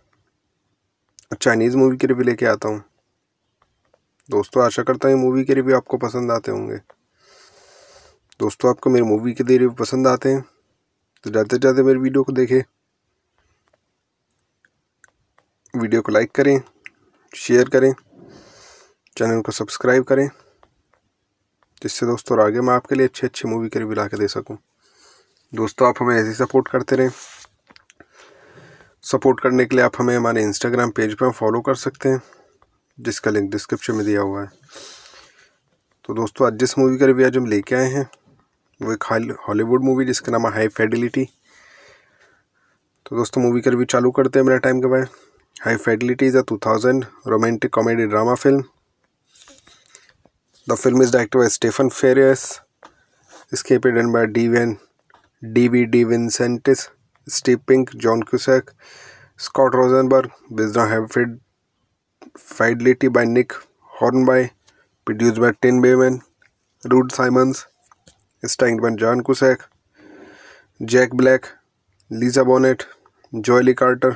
Chinese movie के review लेके आता हूँ दोस्तों आशा करता हूँ मूवी के रिव्यू आपको पसंद आते होंगे दोस्तों आपको मेरी मूवी के रिव्यू पसंद आते हैं तो ज़्यादा से ज़्यादा मेरी वीडियो को देखें वीडियो को लाइक करें शेयर करें चैनल को सब्सक्राइब करें जिससे दोस्तों आगे मैं आपके लिए अच्छी अच्छी मूवी के रिव्यू ला के दे सकूँ दोस्तों आप हमें ऐसे सपोर्ट करते रहें सपोर्ट करने के लिए आप हमें हमारे इंस्टाग्राम पेज पर फॉलो कर सकते हैं जिसका लिंक डिस्क्रिप्शन में दिया हुआ है तो दोस्तों आज जिस मूवी का रिव्यू आज हम लेके आए हैं वो एक हॉलीवुड मूवी जिसका नाम है हाई फेडिलिटी तो दोस्तों मूवी का रिव्यू चालू करते हैं मेरा टाइम के बाद high Fidelity is a two thousand romantic comedy drama film the film is directed by Stephen Frears स्केपेड done by D van D V DeVincentis Steve Pink John Cusack Scott Rosenberg बिजना हैविड फाइडलिटी by Nick horn bye produce by Tim Bevan Rudd Simmons starring by John Cusack Jack Black Lisa Bonet Joelle Carter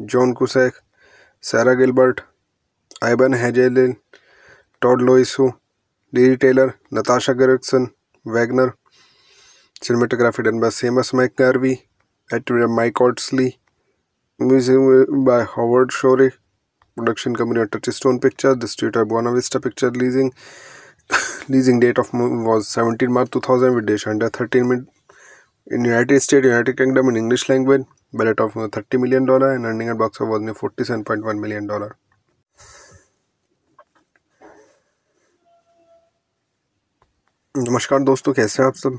John Cusack सैरा Gilbert Iben Hjejle Todd Louiso Derry Taylor Natasha गर्गसन Wagner cinematography done by Seamus McGarvey एटोरियम Mike ऑट्सली museum by Howard Shore production company Touchstone picture distributor Buena Vista picture leasing leasing date of was seventeen March two thousand with date hundred thirteen mid in United state United Kingdom in English language ballot of thirty million dollar and earning at box of was ने forty seven point one million dollar नमस्कार दोस्तों कैसे हैं आप सब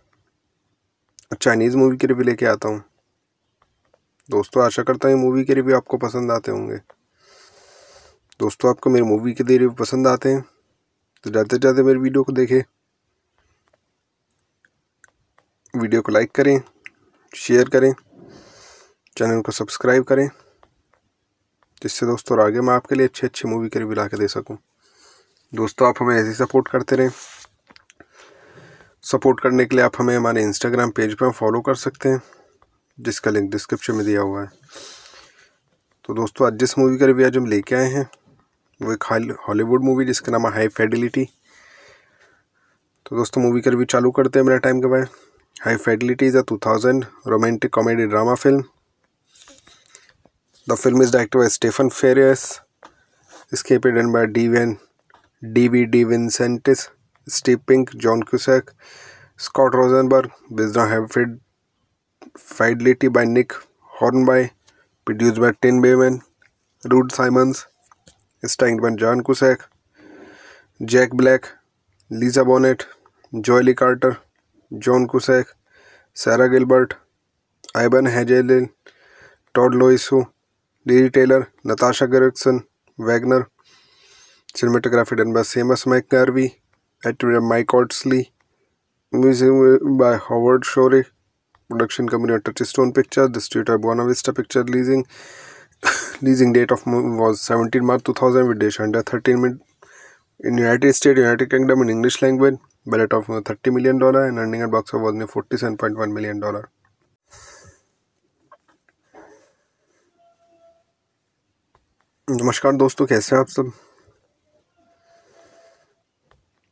Chinese movie के review लेके आता हूँ दोस्तों आशा करता हूँ मूवी के रिव्यू आपको पसंद आते होंगे दोस्तों आपको मेरी मूवी के रिव्यू पसंद आते हैं तो ज़्यादा से ज़्यादा मेरी वीडियो को देखें वीडियो को लाइक करें शेयर करें चैनल को सब्सक्राइब करें जिससे दोस्तों आगे मैं आपके लिए अच्छी अच्छी मूवी के रिव्यू ला के दे सकूँ दोस्तों आप हमें ऐसे सपोर्ट करते रहें सपोर्ट करने के लिए आप हमें हमारे इंस्टाग्राम पेज पर फॉलो कर सकते हैं जिसका लिंक डिस्क्रिप्शन में दिया हुआ है तो दोस्तों आज जिस मूवी का रिव्यू आज हम लेके आए हैं वो एक हॉलीवुड मूवी जिसका नाम है हाई फेडिलिटी तो दोस्तों मूवी का रिव्यू चालू करते हैं मेरा टाइम के बाद high Fidelity is a two thousand romantic comedy drama film the film is directed by Stephen Frears स्केपेड done by D van D V DeVincentis Steve Pink, John Cusack, Scott Rosenberg, Bezna Heffield, Fidelity by Nick Hornby, produced by Tim Bayman, Rude Simons, starring by John Cusack, Jack Black, Lisa Bonet, Joely Carter, John Cusack, Sarah Gilbert, Ivan Hazelin, Todd Loisu, Dee Taylor, Natasha Gregson, Wagner, cinematography done by Seamus McGarvey, एटोरियम Mike ऑट्सली museum by Howard Shore production company Touchstone picture distributor Buena Vista picture leasing leasing date of was seventeen March two thousand with date hundred thirteen mid in United state United Kingdom in English language ballot of thirty million dollar and earning at box of was ने forty seven point one million dollar नमस्कार दोस्तों कैसे हैं आप सब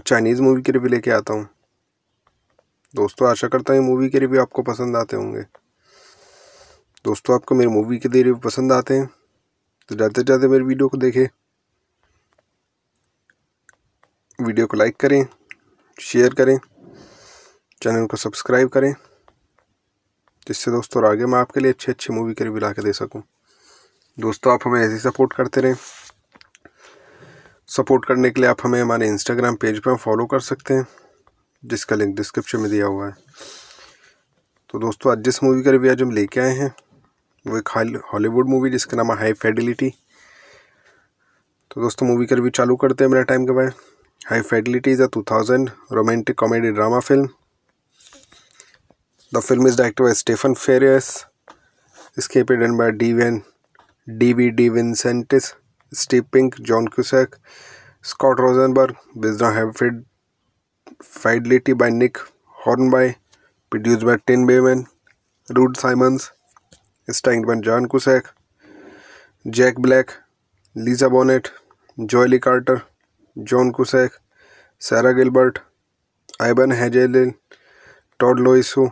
Chinese movie के review लेके आता हूँ दोस्तों आशा करता हूँ मूवी के रिव्यू आपको पसंद आते होंगे दोस्तों आपको मेरी मूवी के रिव्यू पसंद आते हैं तो ज़्यादा से ज़्यादा मेरी वीडियो को देखें वीडियो को लाइक करें शेयर करें चैनल को सब्सक्राइब करें जिससे दोस्तों आगे मैं आपके लिए अच्छी अच्छी मूवी के रिव्यू ला के दे सकूँ दोस्तों आप हमें ऐसे सपोर्ट करते रहें सपोर्ट करने के लिए आप हमें हमारे इंस्टाग्राम पेज पर फॉलो कर सकते हैं जिसका लिंक डिस्क्रिप्शन में दिया हुआ है तो दोस्तों आज जिस मूवी का रिव्यू आज हम लेके आए हैं वो एक हॉलीवुड मूवी जिसका नाम है हाई फेडिलिटी तो दोस्तों मूवी का रिव्यू चालू करते हैं मेरा टाइम के बाद high Fidelity is a two thousand romantic comedy drama film the film is directed by Stephen Frears स्केपेड done by D van D V DeVincentis Steve Pink John Cusack Scott Rosenberg बिजना हैविड फाइडलिटी by Nick horn bye produce by Tim Bevan Rudd Simmons starring by John Cusack Jack Black Lisa Bonet Joelle Carter John Cusack सैरा Gilbert Iben Hjejle Todd Louiso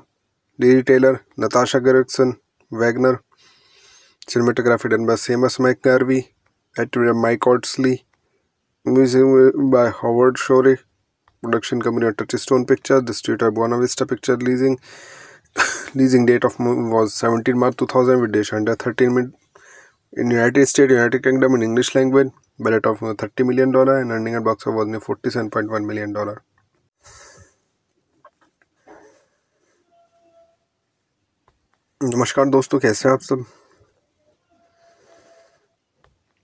Derry Taylor Natasha गर्गसन Wagner cinematography done by Seamus McGarvey एटोरियम Mike ऑट्सली museum by Howard Shore production company Touchstone picture distributor Buena Vista picture leasing leasing date of was seventeen March two thousand with date hundred thirteen mid in United state United Kingdom in English language ballot of thirty million dollar and earning at box of was ने forty seven point one million dollar नमस्कार दोस्तों कैसे हैं आप सब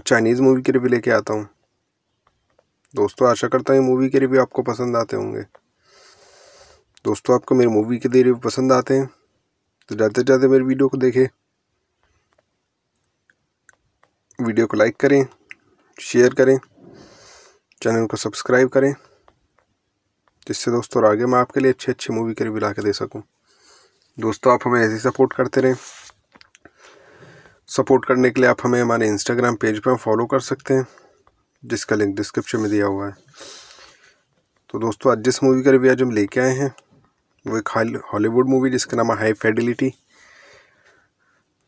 Chinese movie के review लेके आता हूँ दोस्तों आशा करता हूँ मूवी के रिव्यू आपको पसंद आते होंगे दोस्तों आपको मेरी मूवी के रिव्यू पसंद आते हैं तो ज़्यादा से ज़्यादा मेरी वीडियो को देखें वीडियो को लाइक करें शेयर करें चैनल को सब्सक्राइब करें जिससे दोस्तों आगे मैं आपके लिए अच्छी अच्छी मूवी के रिव्यू ला के दे सकूँ दोस्तों आप हमें ऐसे सपोर्ट करते रहें सपोर्ट करने के लिए आप हमें हमारे इंस्टाग्राम पेज पर फॉलो कर सकते हैं जिसका लिंक डिस्क्रिप्शन में दिया हुआ है तो दोस्तों आज जिस मूवी का रिव्यू आज हम लेके आए हैं वो एक हॉलीवुड मूवी जिसका नाम है हाई फेडिलिटी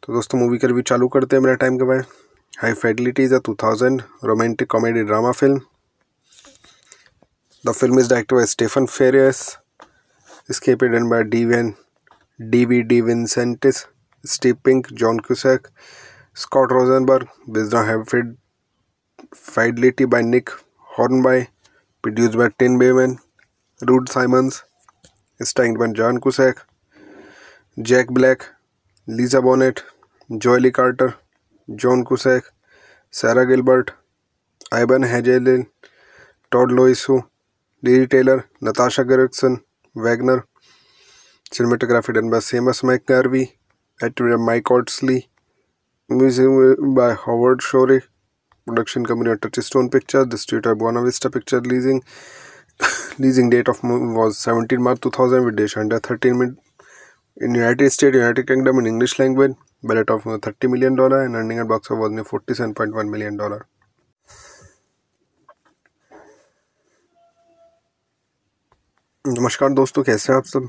तो दोस्तों मूवी का रिव्यू चालू करते हैं मेरा टाइम के बाद high Fidelity is a two thousand romantic comedy drama film the film is directed by Stephen Frears स्केपेड done by D van D V DeVincentis Steve Pink John Cusack Scott Rosenberg बिजना हैविड फाइडलिटी by Nick horn bye produce by Tim Bevan Rudd Simmons starring by John Cusack Jack Black Lisa Bonet Joelle Carter John Cusack सैरा Gilbert Iben Hjejle Todd Louiso Derry Taylor Natasha गर्गसन Wagner cinematography done by Seamus McGarvey eight Mike ऑट्सली music by Howard Shore production company Touchstone picture distributor Buena Vista picture leasing leasing date of was seventeen March two thousand with dash under thirteen mid in United States, United Kingdom in English language, budget of 30 million dollar and earning at box office 47.1 million dollar नमस्कार दोस्तों कैसे हैं आप सब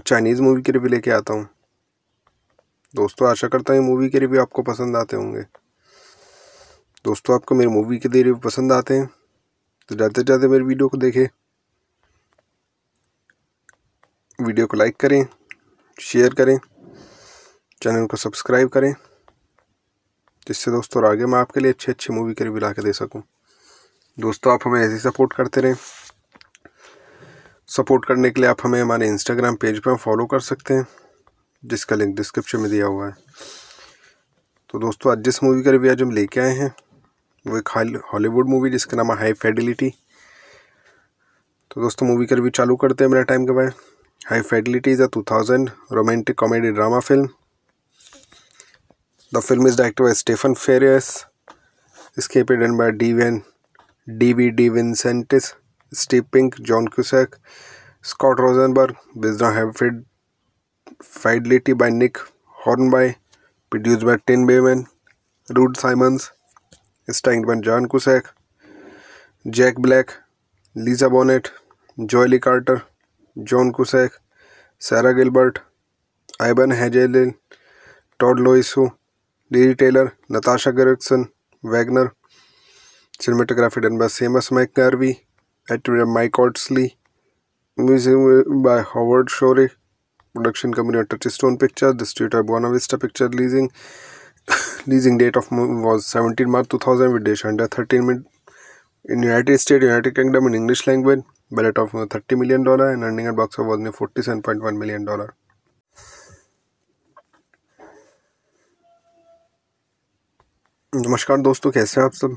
Chinese movie के review लेके आता हूँ दोस्तों आशा करता हूँ मूवी के रिव्यू आपको पसंद आते होंगे दोस्तों आपको मेरी मूवी के रिव्यू पसंद आते हैं तो ज़्यादा से ज़्यादा मेरी वीडियो को देखें वीडियो को लाइक करें शेयर करें चैनल को सब्सक्राइब करें जिससे दोस्तों आगे मैं आपके लिए अच्छी अच्छी मूवी के रिव्यू ला के दे सकूँ दोस्तों आप हमें ऐसे सपोर्ट करते रहें सपोर्ट करने के लिए आप हमें हमारे इंस्टाग्राम पेज पर फॉलो कर सकते हैं जिसका लिंक डिस्क्रिप्शन में दिया हुआ है तो दोस्तों आज जिस मूवी का रिव्यू आज हम लेके आए हैं वो एक हॉलीवुड मूवी जिसका नाम है हाई फेडिलिटी तो दोस्तों मूवी का रिव्यू चालू करते हैं मेरा टाइम के बाद high Fidelity is a two thousand romantic comedy drama film the film is director by Stephen Frears स्केपेड done by D van D V DeVincentis Steve Pink John Cusack Scott Rosenberg बिजना हैविड फाइडलिटी by Nick horn bye produce by Tim Bevan Rudd Simmons starring by John Cusack Jack Black Lisa Bonet Joelle Carter John Cusack सैरा Gilbert Iben Hjejle Todd Louiso Derry Taylor Natasha गर्गसन Wagner cinematography done by Seamus McGarvey एटोरियम Mike ऑट्सली museum by Howard Shore production company Touchstone picture distributor Buena Vista picture leasing leasing date of was seventeen March two thousand with date hundred thirteen mid in United state United Kingdom in English language ballot of thirty million dollar and earning at box of was ने forty seven point one million dollar नमस्कार दोस्तों कैसे हैं आप सब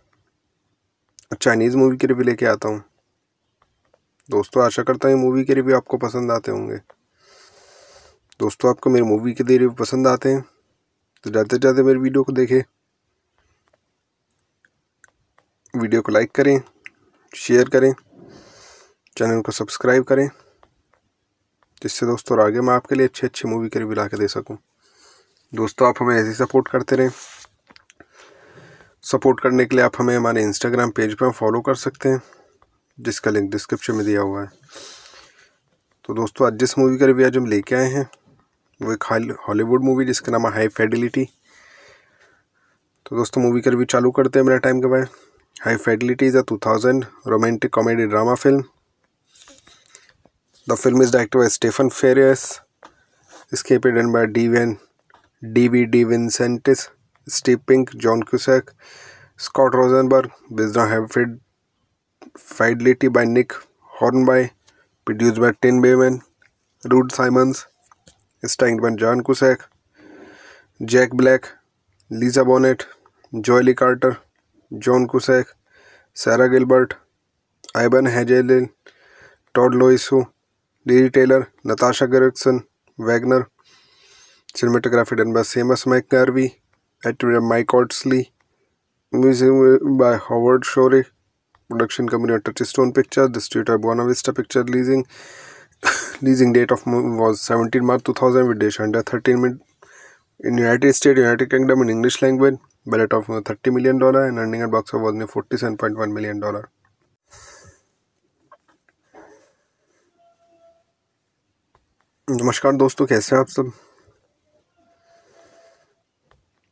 Chinese movie के review लेके आता हूँ दोस्तों आशा करता हूँ मूवी के रिव्यू आपको पसंद आते होंगे दोस्तों आपको मेरी मूवी के रिव्यू पसंद आते हैं तो ज़्यादा से ज़्यादा मेरी वीडियो को देखें वीडियो को लाइक करें शेयर करें चैनल को सब्सक्राइब करें जिससे दोस्तों आगे मैं आपके लिए अच्छी अच्छी मूवी के रिव्यू ला के दे सकूँ दोस्तों आप हमें ऐसे सपोर्ट करते रहें सपोर्ट करने के लिए आप हमें हमारे इंस्टाग्राम पेज पर फॉलो कर सकते हैं जिसका लिंक डिस्क्रिप्शन में दिया हुआ है तो दोस्तों आज जिस मूवी का रिव्यू आज हम लेके आए हैं वो एक हॉलीवुड मूवी जिसका नाम है हाई फेडिलिटी तो दोस्तों मूवी का रिव्यू चालू करते हैं मेरा टाइम के बाद high Fidelity is a two thousand romantic comedy drama film the film is directed by Stephen Frears स्केपेड done by D van D V DeVincentis Steve Pink John Cusack Scott Rosenberg बिजना हैविड फाइडलिटी by Nick horn bye produce by Tim Bevan Rudd Simmons starring by John Cusack Jack Black Lisa Bonet Joelle Carter John Cusack सैरा Gilbert Iben Hjejle Todd Louiso Derry Taylor Natasha गर्गसन Wagner cinematography done by Seamus McGarvey eight Mike ऑट्सली music by Howard Shore production company Touchstone picture distributor Buena Vista picture leasing leasing date of was seventeen March two thousand with dash under thirteen mid in United States, United Kingdom in English language, budget of 30 million dollar and earning at box office 47.1 million dollar नमस्कार दोस्तों कैसे हैं आप सब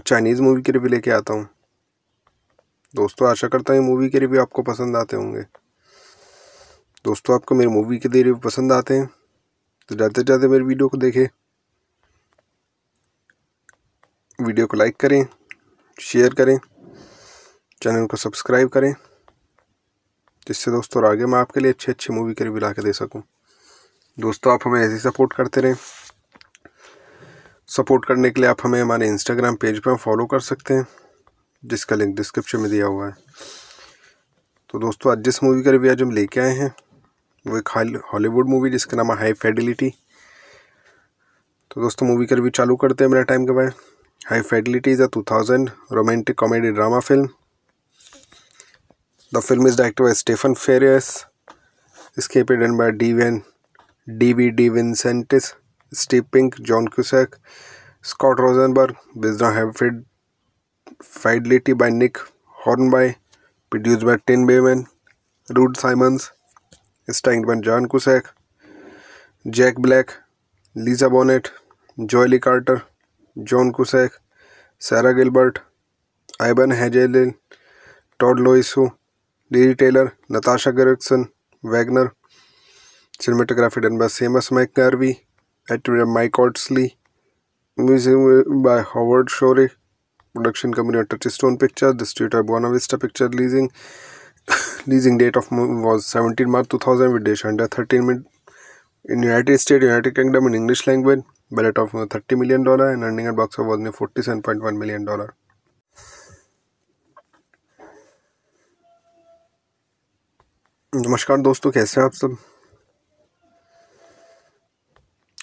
Chinese movie के review लेके आता हूँ दोस्तों आशा करता हूँ मूवी के रिव्यू आपको पसंद आते होंगे दोस्तों आपको मेरी मूवी के रिव्यू पसंद आते हैं तो ज़्यादा से ज़्यादा मेरी वीडियो को देखें वीडियो को लाइक करें शेयर करें चैनल को सब्सक्राइब करें जिससे दोस्तों आगे मैं आपके लिए अच्छी अच्छी मूवी के रिव्यू ला के दे सकूँ दोस्तों आप हमें ऐसे सपोर्ट करते रहें सपोर्ट करने के लिए आप हमें हमारे इंस्टाग्राम पेज पर फॉलो कर सकते हैं जिसका लिंक डिस्क्रिप्शन में दिया हुआ है तो दोस्तों आज जिस मूवी का रिव्यू आज हम लेके आए हैं वो एक हॉलीवुड मूवी जिसका नाम है हाई फेडिलिटी तो दोस्तों मूवी का रिव्यू चालू करते हैं मेरा टाइम के बाद high Fidelity is a two thousand romantic comedy drama film the film is directed by Stephen Frears स्केपेड done by D van D V DeVincentis Steve Pink John Cusack Scott Rosenberg बिजना हैविड फाइडलिटी by Nick horn bye produce by Tim Bevan Rudd Simmons starring by John Cusack Jack Black Lisa Bonet Joelle Carter John Cusack सैरा Gilbert Iben Hjejle Todd Louiso Derry Taylor Natasha गर्गसन Wagner cinematography done by Seamus McGarvey actor Mike ऑट्सली music by Howard Shore production company Touchstone picture distributor Buena Vista picture leasing leasing date of was seventeen March two thousand with dash under thirteen mid in United States, United Kingdom in English language, budget of 30 million dollar and earning at box office 47.1 million dollar नमस्कार दोस्तों कैसे हैं आप सब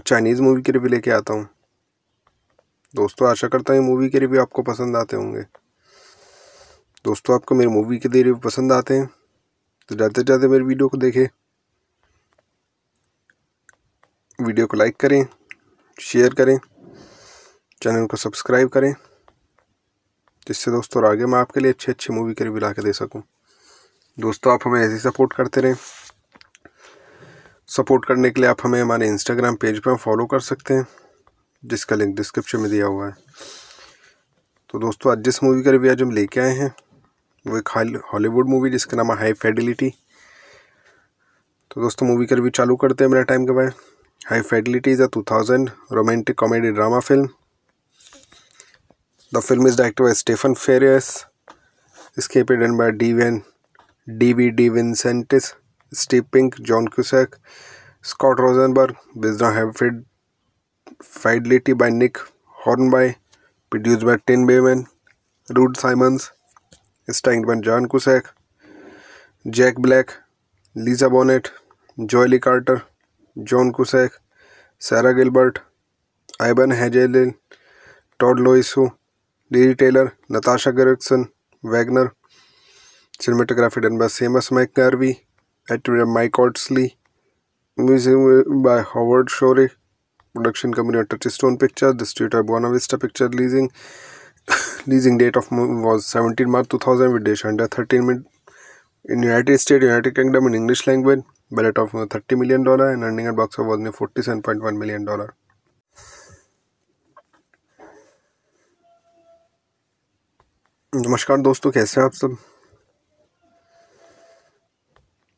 Chinese movie के review लेके आता हूँ दोस्तों आशा करता हूँ मूवी के रिव्यू आपको पसंद आते होंगे दोस्तों आपको मेरी मूवी के रिव्यू पसंद आते हैं तो ज़्यादा से ज़्यादा मेरी वीडियो को देखें वीडियो को लाइक करें शेयर करें चैनल को सब्सक्राइब करें जिससे दोस्तों आगे मैं आपके लिए अच्छी अच्छी मूवी के रिव्यू ला के दे सकूँ दोस्तों आप हमें ऐसे सपोर्ट करते रहें सपोर्ट करने के लिए आप हमें हमारे इंस्टाग्राम पेज पर फॉलो कर सकते हैं जिसका लिंक डिस्क्रिप्शन में दिया हुआ है तो दोस्तों आज जिस मूवी का रिव्यू आज हम लेके आए हैं वो एक हॉलीवुड मूवी जिसका नाम है हाई फेडिलिटी तो दोस्तों मूवी का रिव्यू चालू करते हैं मेरा टाइम के बाद high Fidelity is a two thousand romantic comedy drama film the film is directed by Stephen Frears स्केपेड done by D van D V DeVincentis Steve Pink John Cusack Scott Rosenberg बिजना हैविड फाइडलिटी by Nick horn bye produce by Tim Bevan Rudd Simmons starring by John Cusack Jack Black Lisa Bonet Joelle Carter John Cusack सैरा Gilbert Iben Hjejle Todd Louiso Derry Taylor Natasha गर्गसन Wagner cinematography done by Seamus McGarvey actor Mike ऑट्सली music by Howard Shore production company Touchstone picture distributor Buena Vista picture leasing leasing date of was seventeen March two thousand with date hundred thirteen mid in United state United Kingdom in English language ballot of thirty million dollar and earning at box of was ने forty seven point one million dollar नमस्कार दोस्तों कैसे हैं आप सब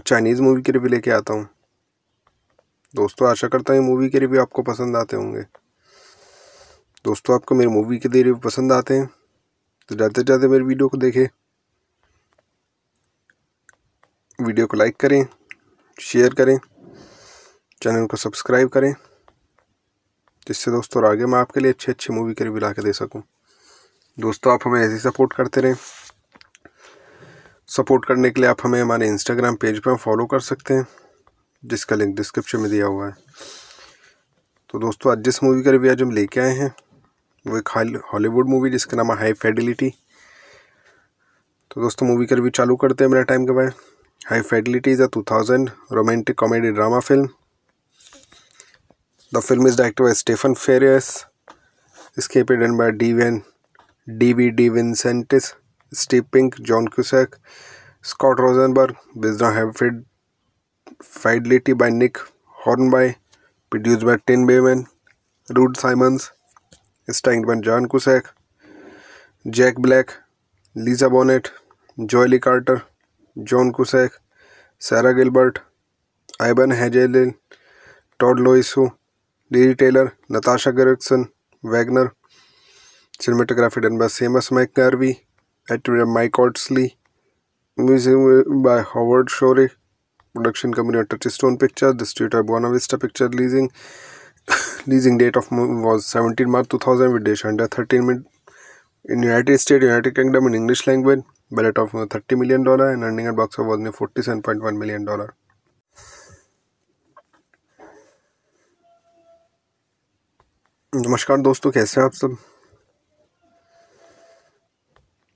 Chinese movie के review लेके आता हूँ दोस्तों आशा करता हूँ मूवी के रिव्यू आपको पसंद आते होंगे दोस्तों आपको मेरी मूवी के रिव्यू पसंद आते हैं तो ज़्यादा से ज़्यादा मेरी वीडियो को देखें वीडियो को लाइक करें शेयर करें चैनल को सब्सक्राइब करें जिससे दोस्तों आगे मैं आपके लिए अच्छी अच्छी मूवी के रिव्यू ला के दे सकूँ दोस्तों आप हमें ऐसे सपोर्ट करते रहें सपोर्ट करने के लिए आप हमें हमारे इंस्टाग्राम पेज पर फॉलो कर सकते हैं जिसका लिंक डिस्क्रिप्शन में दिया हुआ है तो दोस्तों आज जिस मूवी का रिव्यू आज हम लेके आए हैं वो एक हॉलीवुड मूवी जिसका नाम है हाई फेडिलिटी तो दोस्तों मूवी का रिव्यू चालू करते हैं मेरा टाइम के बाद high Fidelity is a two thousand romantic comedy drama film the film is directed by Stephen Frears स्केपेड done by D van D V DeVincentis Steve Pink, John Cusack, Scott Rosenberg, Bezna Hempfield, Fidelity by Nick Hornby, produced by Tin Bayman, Rude Simons, starring by John Cusack, Jack Black, Lisa Bonet, Joely Carter, John Cusack, Sarah Gilbert, Ivan Hazelin, Todd Loisu, Dee Taylor, Natasha Gregson, Wagner, cinematography done by Seamus McGarvey, एटोरियम Mike ऑट्सली museum by Howard Shore production company Touchstone picture distributor Buena Vista picture leasing leasing date of was seventeen March two thousand with date hundred thirteen mid in United state United Kingdom in English language ballot of thirty million dollar and earning at box of was ने forty seven point one million dollar नमस्कार दोस्तों कैसे हैं आप सब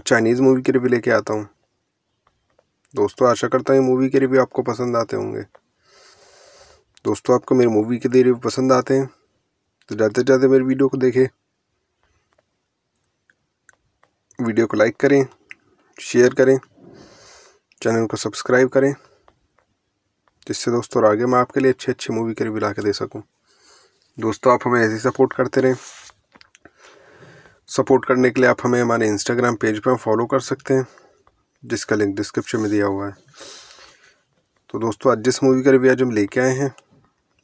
Chinese movie के review लेके आता हूँ दोस्तों आशा करता हूँ मूवी के रिव्यू आपको पसंद आते होंगे दोस्तों आपको मेरी मूवी के रिव्यू पसंद आते हैं तो ज़्यादा से ज़्यादा मेरी वीडियो को देखें वीडियो को लाइक करें शेयर करें चैनल को सब्सक्राइब करें जिससे दोस्तों आगे मैं आपके लिए अच्छी अच्छी मूवी के रिव्यू ला के दे सकूँ दोस्तों आप हमें ऐसे सपोर्ट करते रहें सपोर्ट करने के लिए आप हमें हमारे इंस्टाग्राम पेज पर फॉलो कर सकते हैं जिसका लिंक डिस्क्रिप्शन में दिया हुआ है तो दोस्तों आज जिस मूवी का रिव्यू आज हम लेके आए हैं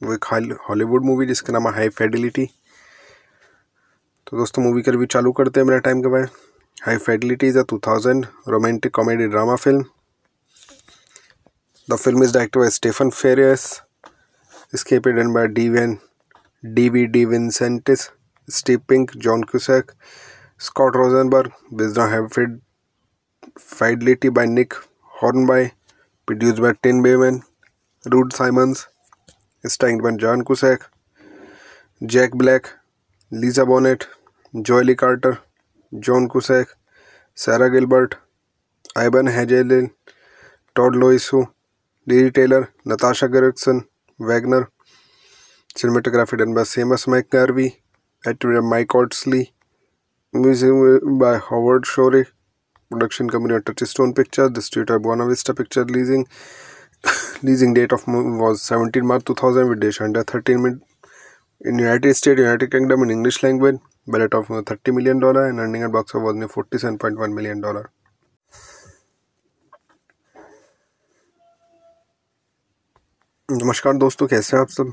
वो एक हॉलीवुड मूवी जिसका नाम है हाई फेडिलिटी तो दोस्तों मूवी का रिव्यू चालू करते हैं मेरा टाइम के बाद high Fidelity is a two thousand romantic comedy drama film the film is directed by Stephen Frears स्केपेड done by D van D V DeVincentis Steve Pink John Cusack Scott Rosenberg बिजना हैविड फाइडलिटी by Nick horn bye produce by Tim Bevan Rudd Simmons starring by John Cusack Jack Black Lisa Bonet Joelle Carter John Cusack सैरा Gilbert Iben Hjejle Todd Louiso Derry Taylor Natasha गर्गसन Wagner cinematography done by Seamus McGarvey एटोरियम Mike ऑट्सली museum by Howard Shore production company Touchstone picture distributor Buena Vista picture leasing leasing date of was seventeen March two thousand with date hundred thirteen mid in United state United Kingdom in English language ballot of thirty million dollar and earning at box of was ने forty seven point one million dollar नमस्कार दोस्तों कैसे हैं आप सब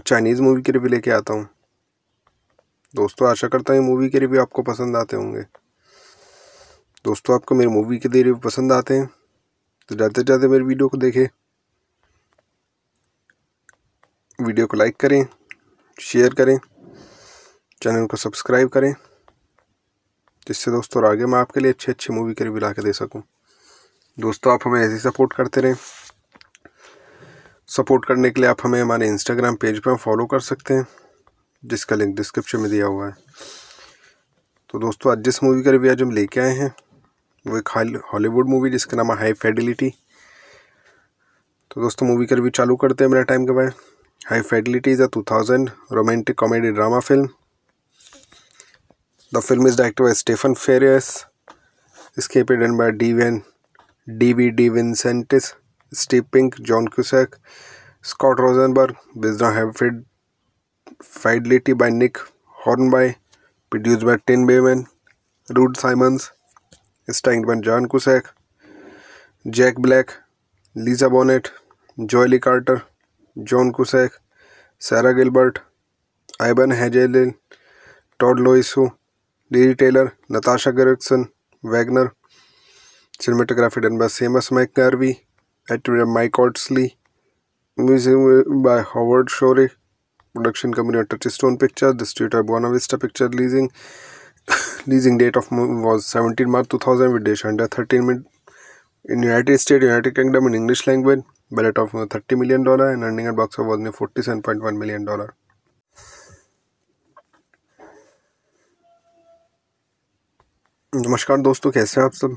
Chinese movie के review लेके आता हूँ दोस्तों आशा करता हूँ मूवी के रिव्यू आपको पसंद आते होंगे दोस्तों आपको मेरी मूवी के रिव्यू पसंद आते हैं तो ज़्यादा से ज़्यादा मेरी वीडियो को देखें वीडियो को लाइक करें शेयर करें चैनल को सब्सक्राइब करें जिससे दोस्तों आगे मैं आपके लिए अच्छी अच्छी मूवी के रिव्यू ला के दे सकूँ दोस्तों आप हमें ऐसे सपोर्ट करते रहें सपोर्ट करने के लिए आप हमें हमारे इंस्टाग्राम पेज पर फॉलो कर सकते हैं जिसका लिंक डिस्क्रिप्शन में दिया हुआ है तो दोस्तों आज जिस मूवी का रिव्यू आज हम लेके आए हैं वो एक हॉलीवुड मूवी जिसका नाम है हाई फेडिलिटी तो दोस्तों मूवी का रिव्यू चालू करते हैं मेरा टाइम के बाद high Fidelity is a two thousand romantic comedy drama film the film is directed by Stephen Frears स्केपेड done by D van D V DeVincentis Steve Pink John Cusack Scott Rosenberg बिजना हैविड फाइडलिटी by Nick horn bye produce by Tim Bevan Rudd Simmons starring by John Cusack Jack Black Lisa Bonet Joelle Carter John Cusack सैरा Gilbert Iben Hjejle Todd Louiso Derry Taylor Natasha गर्गसन Wagner cinematography done by Seamus McGarvey actor Mike ऑट्सली music by Howard Shore production company Touchstone picture distributor Buena Vista picture leasing leasing date of was seventeen March two thousand with date hundred thirteen mid in United state United Kingdom in English language ballot of thirty million dollar and earning at box of was ने forty seven point one million dollar नमस्कार दोस्तों कैसे हैं आप सब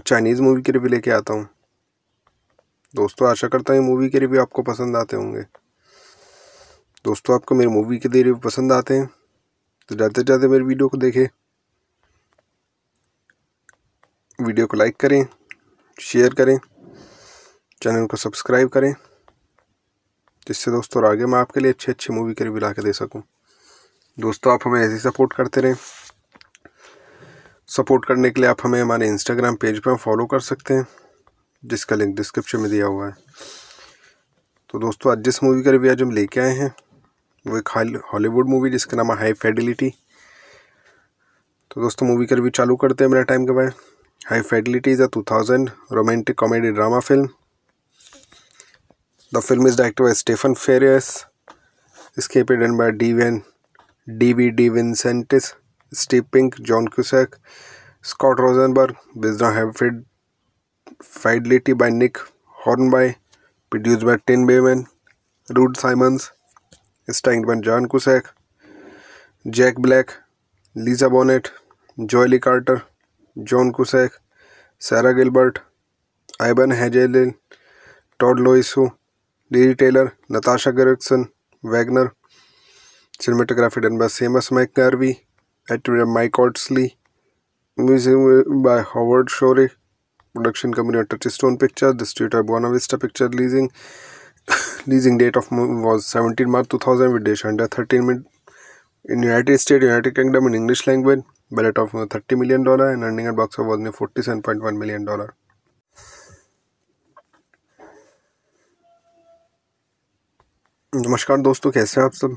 Chinese movie के review लेके आता हूँ दोस्तों आशा करता हूँ मूवी के रिव्यू आपको पसंद आते होंगे दोस्तों आपको मेरी मूवी के रिव्यू पसंद आते हैं तो ज़्यादा से ज़्यादा मेरी वीडियो को देखें वीडियो को लाइक करें शेयर करें चैनल को सब्सक्राइब करें जिससे दोस्तों आगे मैं आपके लिए अच्छी अच्छी मूवी के रिव्यू ला के दे सकूँ दोस्तों आप हमें ऐसे सपोर्ट करते रहें सपोर्ट करने के लिए आप हमें हमारे इंस्टाग्राम पेज पर फॉलो कर सकते हैं जिसका लिंक डिस्क्रिप्शन में दिया हुआ है तो दोस्तों आज जिस मूवी का रिव्यू आज हम लेके आए हैं वो एक हॉलीवुड मूवी जिसका नाम है हाई फेडिलिटी तो दोस्तों मूवी का रिव्यू चालू करते हैं मेरा टाइम के बाद high Fidelity is a two thousand romantic comedy drama film the film is directed by Stephen Frears स्केपेड done by D van D V DeVincentis Steve Pink John Cusack Scott Rosenberg बिजना हैविड फाइडलिटी by Nick horn bye produce by Tim Bevan Rudd Simmons starring by John Cusack Jack Black Lisa Bonet Joelle Carter John Cusack सैरा Gilbert Iben Hjejle Todd Louiso Derry Taylor Natasha गर्गसन Wagner cinematography done by Seamus McGarvey एटोरियम Mike ऑट्सली museum by Howard Shore production company Touchstone picture distributor Buena Vista picture leasing leasing date of was seventeen March two thousand with date thirteen mid in United state United Kingdom in English language ballot of thirty million dollar and earning at box of was ने forty seven point one million dollar नमस्कार दोस्तों कैसे हैं आप सब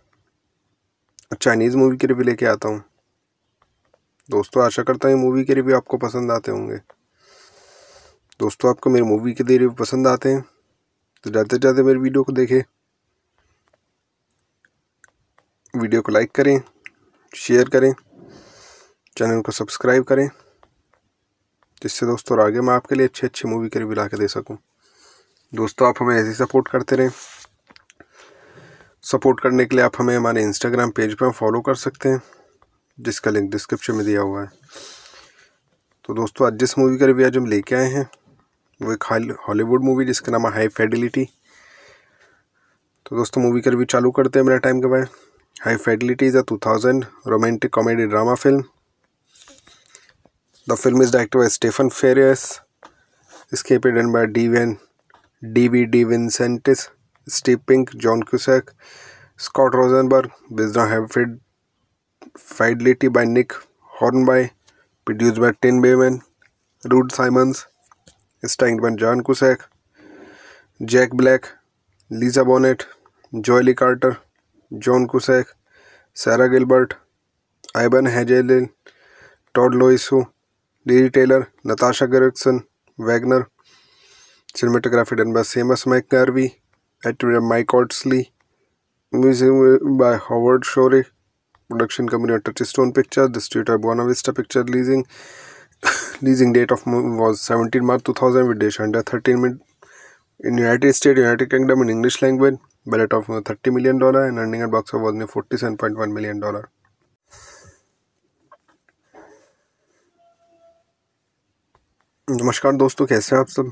Chinese movie के review लेके आता हूँ दोस्तों आशा करता हूँ मूवी के रिव्यू आपको पसंद आते होंगे दोस्तों आपको मेरी मूवी के रिव्यू पसंद आते हैं तो ज़्यादा से ज़्यादा मेरी वीडियो को देखें वीडियो को लाइक करें शेयर करें चैनल को सब्सक्राइब करें जिससे दोस्तों आगे मैं आपके लिए अच्छी अच्छी मूवी के रिव्यू ला के दे सकूँ दोस्तों आप हमें ऐसे सपोर्ट करते रहें सपोर्ट करने के लिए आप हमें हमारे इंस्टाग्राम पेज पर फॉलो कर सकते हैं जिसका लिंक डिस्क्रिप्शन में दिया हुआ है तो दोस्तों आज जिस मूवी का रिव्यू आज हम लेके आए हैं वो एक हॉलीवुड मूवी जिसका नाम है हाई फेडिलिटी तो दोस्तों मूवी का रिव्यू चालू करते हैं मेरा टाइम के बाद high Fidelity is a two thousand romantic comedy drama film the film is directed by Stephen Frears पे done by D one D V DeVincentis Steve Pink John Cusack Scott Rosenberg बिजना हैविड फाइडलिटी by Nick horn bye produce by Tim Bevan Rudd Simmons starring by John Cusack Jack Black Lisa Bonet Joelle Carter John Cusack सैरा Gilbert Iben Hjejle Todd Louiso Derry Taylor Natasha गर्गसन Wagner cinematography done by Seamus McGarvey एटोरियम Mike ऑट्सली museum by Howard Shore production company Touchstone picture distributor Buena Vista picture leasing leasing date of was seventeen March two thousand with date thirteen mid in United state United Kingdom in English language ballot of thirty million dollar and earning at box of was ने forty seven point one million dollar नमस्कार दोस्तों कैसे हैं आप सब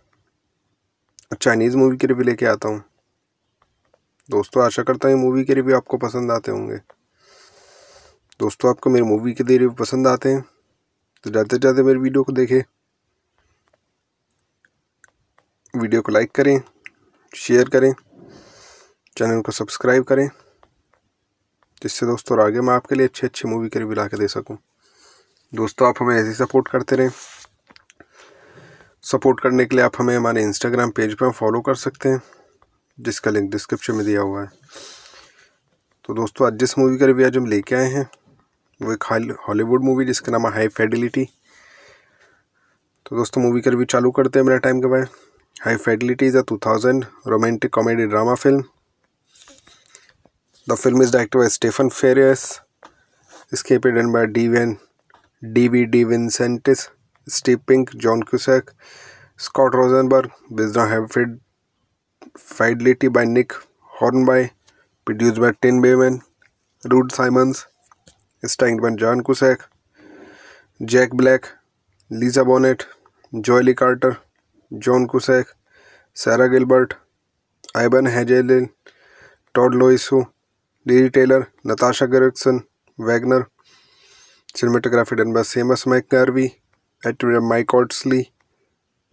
Chinese movie के review लेके आता हूँ दोस्तों आशा करता हूँ मूवी के रिव्यू आपको पसंद आते होंगे दोस्तों आपको मेरी मूवी के रिव्यू पसंद आते हैं तो ज़्यादा से ज़्यादा मेरी वीडियो को देखें वीडियो को लाइक करें शेयर करें चैनल को सब्सक्राइब करें जिससे दोस्तों आगे मैं आपके लिए अच्छी अच्छी मूवी के रिव्यू ला के दे सकूँ दोस्तों आप हमें ऐसे सपोर्ट करते रहें सपोर्ट करने के लिए आप हमें हमारे इंस्टाग्राम पेज पर फॉलो कर सकते हैं जिसका लिंक डिस्क्रिप्शन में दिया हुआ है तो दोस्तों आज जिस मूवी का रिव्यू आज हम लेके आए हैं वो एक हॉलीवुड मूवी जिसका नाम है हाई फेडिलिटी तो दोस्तों मूवी का रिव्यू चालू करते हैं मेरा टाइम के बाद high Fidelity is a two thousand romantic comedy drama film the film is directed by Stephen Frears स्केपेड done by D van D V DeVincentis Steve Pink John Cusack Scott Rosenberg बिजना हैविड फाइडलिटी by Nick horn bye produce by Tim Bevan Rudd Simmons starring by John Cusack Jack Black Lisa Bonet Joelle Carter John Cusack सैरा Gilbert Iben Hjejle Todd Louiso Derry Taylor Natasha गर्गसन Wagner cinematography done by Seamus McGarvey एटोरियम Mike ऑट्सली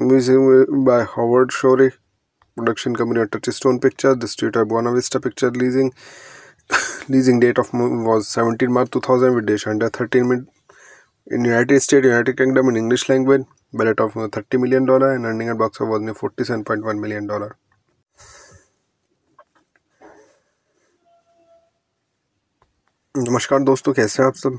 museum by Howard Shore production company Touchstone picture distributor Buena Vista picture leasing leasing date of was seventeen March two thousand with date hundred thirteen mid in United state United Kingdom in English language ballot of thirty million dollar and earning at box of was ने forty seven point one million dollar नमस्कार दोस्तों कैसे हैं आप सब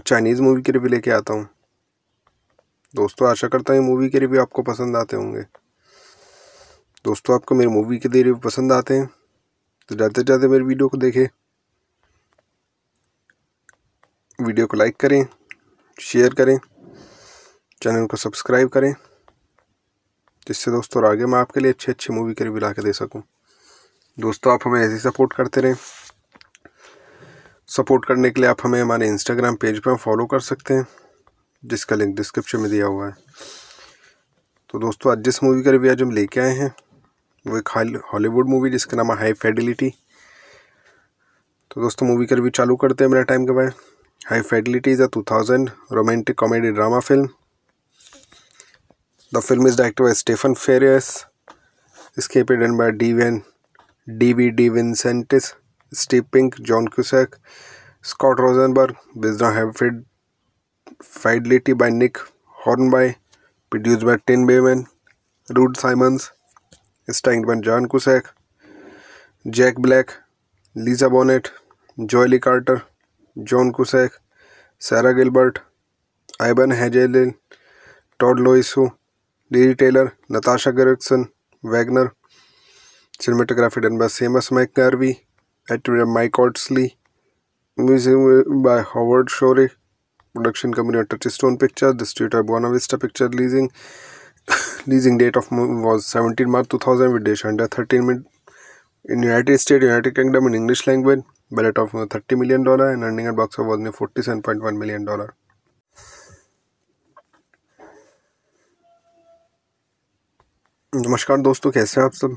Chinese movie के review लेके आता हूँ दोस्तों आशा करता हूँ मूवी के रिव्यू आपको पसंद आते होंगे दोस्तों आपको मेरी मूवी के रिव्यू पसंद आते हैं तो ज़्यादा से ज़्यादा मेरी वीडियो को देखें वीडियो को लाइक करें शेयर करें चैनल को सब्सक्राइब करें जिससे दोस्तों आगे मैं आपके लिए अच्छी अच्छी मूवी के रिव्यू ला के दे सकूँ दोस्तों आप हमें ऐसे सपोर्ट करते रहें सपोर्ट करने के लिए आप हमें हमारे इंस्टाग्राम पेज पर फॉलो कर सकते हैं जिसका लिंक डिस्क्रिप्शन में दिया हुआ है तो दोस्तों आज जिस मूवी का रिव्यू आज हम लेके आए हैं वो एक हॉलीवुड मूवी जिसका नाम है हाई फेडिलिटी तो दोस्तों मूवी का रिव्यू चालू करते हैं मेरा टाइम के बाद high Fidelity is a two thousand romantic comedy drama film the film is directed by Stephen Frears स्केपेड done by D van D V DeVincentis Steve Pink John Cusack Scott Rosenberg बिजना हैविड फाइडलिटी by Nick horn bye produce by Tim Bevan Rudd Simmons starring by John Cusack Jack Black Lisa Bonet Joelle Carter John Cusack सैरा Gilbert Iben Hjejle Todd Louiso Derry Taylor Natasha गर्गसन Wagner cinematography done by Seamus McGarvey एटोरियम Mike ऑट्सली museum by Howard Shore production company Touchstone picture distributor Buena Vista picture leasing leasing date of was seventeen March two thousand with date thirteen mid in United state United Kingdom in English language ballot of thirty million dollar and earning at box of was ने forty seven point one million dollar नमस्कार दोस्तों कैसे हैं आप सब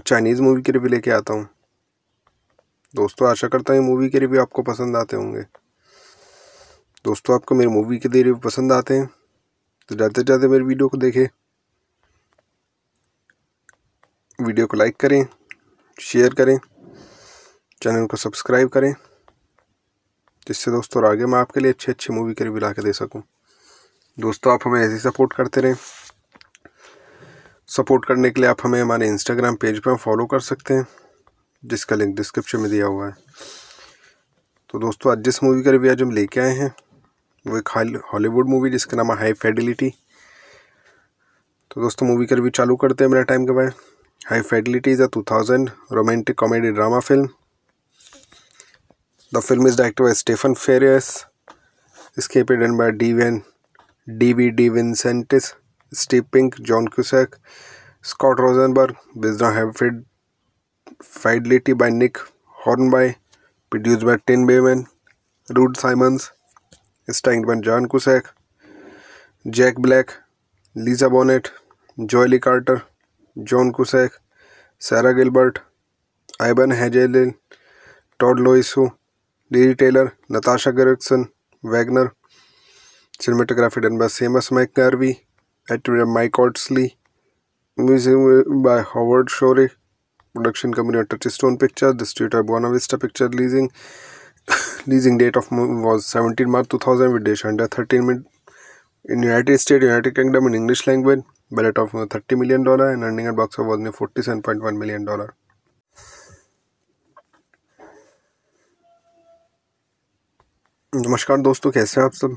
Chinese movie के review लेके आता हूँ दोस्तों आशा करता हूँ मूवी के रिव्यू आपको पसंद आते होंगे दोस्तों आपको मेरी मूवी के रिव्यू पसंद आते हैं तो ज़्यादा से ज़्यादा मेरी वीडियो को देखें वीडियो को लाइक करें शेयर करें चैनल को सब्सक्राइब करें जिससे दोस्तों आगे मैं आपके लिए अच्छी अच्छी मूवी के रिव्यू ला के दे सकूँ दोस्तों आप हमें ऐसे सपोर्ट करते रहें सपोर्ट करने के लिए आप हमें हमारे इंस्टाग्राम पेज पर फॉलो कर सकते हैं जिसका लिंक डिस्क्रिप्शन में दिया हुआ है तो दोस्तों आज जिस मूवी का रिव्यू आज हम लेके आए हैं वो एक हॉलीवुड मूवी जिसका नाम है हाई फेडिलिटी तो दोस्तों मूवी का रिव्यू चालू करते हैं मेरा टाइम के बाद high Fidelity is a two thousand romantic comedy drama film the film is directed by Stephen Frears स्केपेड done by D van D V DeVincentis Steve Pink John Cusack Scott Rosenberg बिजना हैविड फाइडलिटी by Nick horn bye produce by Tim Bevan Rudd Simmons starring by John Cusack Jack Black Lisa Bonet Joelle Carter John Cusack सैरा Gilbert Iben Hjejle Todd Louiso Derry Taylor Natasha गर्गसन Wagner cinematography done by Seamus McGarvey activator Mike ऑट्सली music by Howard Shore production company और Touchstone picture distributor Buena Vista picture leasing leasing date of was seventeen March two thousand with date thirteen mid in United state United Kingdom in English language ballot of thirty million dollar and earning at box of was ने forty seven point one million dollar नमस्कार दोस्तों कैसे हैं आप सब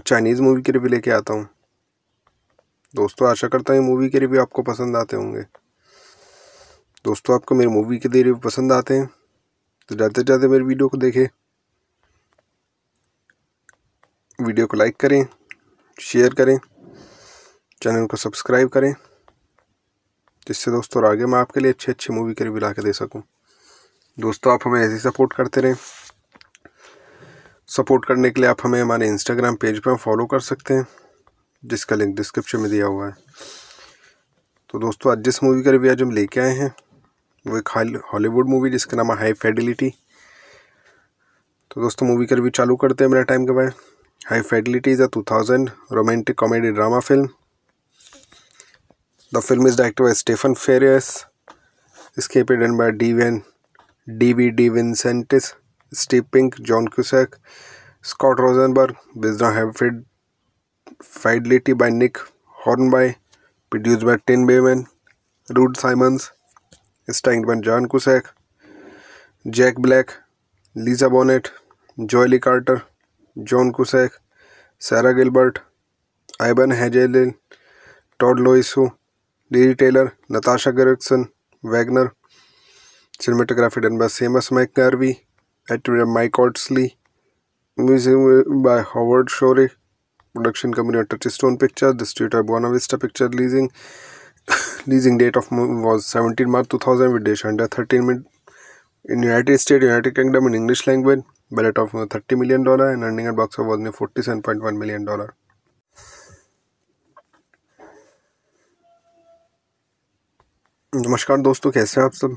Chinese movie के review लेके आता हूँ दोस्तों आशा करता हूँ मूवी के रिव्यू आपको पसंद आते होंगे दोस्तों आपको मेरी मूवी के रिव्यू पसंद आते हैं तो ज़्यादा से ज़्यादा मेरी वीडियो को देखें वीडियो को लाइक करें शेयर करें चैनल को सब्सक्राइब करें जिससे दोस्तों आगे मैं आपके लिए अच्छी अच्छी मूवी के रिव्यू ला के दे सकूँ दोस्तों आप हमें ऐसे सपोर्ट करते रहें सपोर्ट करने के लिए आप हमें हमारे इंस्टाग्राम पेज पर फॉलो कर सकते हैं जिसका लिंक डिस्क्रिप्शन में दिया हुआ है तो दोस्तों आज जिस मूवी का रिव्यू आज हम लेके आए हैं वो एक हॉलीवुड मूवी जिसका नाम है हाई फेडिलिटी तो दोस्तों मूवी का रिव्यू चालू करते हैं मेरा टाइम के by high Fidelity is a two thousand romantic comedy drama film the film is directed by Stephen Frears स्केपेड done by D van D V DeVincentis Steve Pink, John Cusack, Scott Rosenberg, Bezna Heffield, Fidelity by Nick Hornby, produced by Tin Bayman, Rude Simons, starring by John Cusack, Jack Black, Lisa Bonet, Joely Carter, John Cusack, Sarah Gilbert, Ivan Hazelin, Todd Loisu, Dee Taylor, Natasha Gregson, Wagner, cinematography done by Seamus McGarvey, एटोरियम Mike ऑट्सली museum by Howard Shore production company Touchstone picture distributor Buena Vista picture leasing leasing date of was seventeen March two thousand with date thirteen mid in United state United Kingdom in English language ballot of thirty million dollar and earning at box of was ने forty seven point one million dollar नमस्कार दोस्तों कैसे हैं आप सब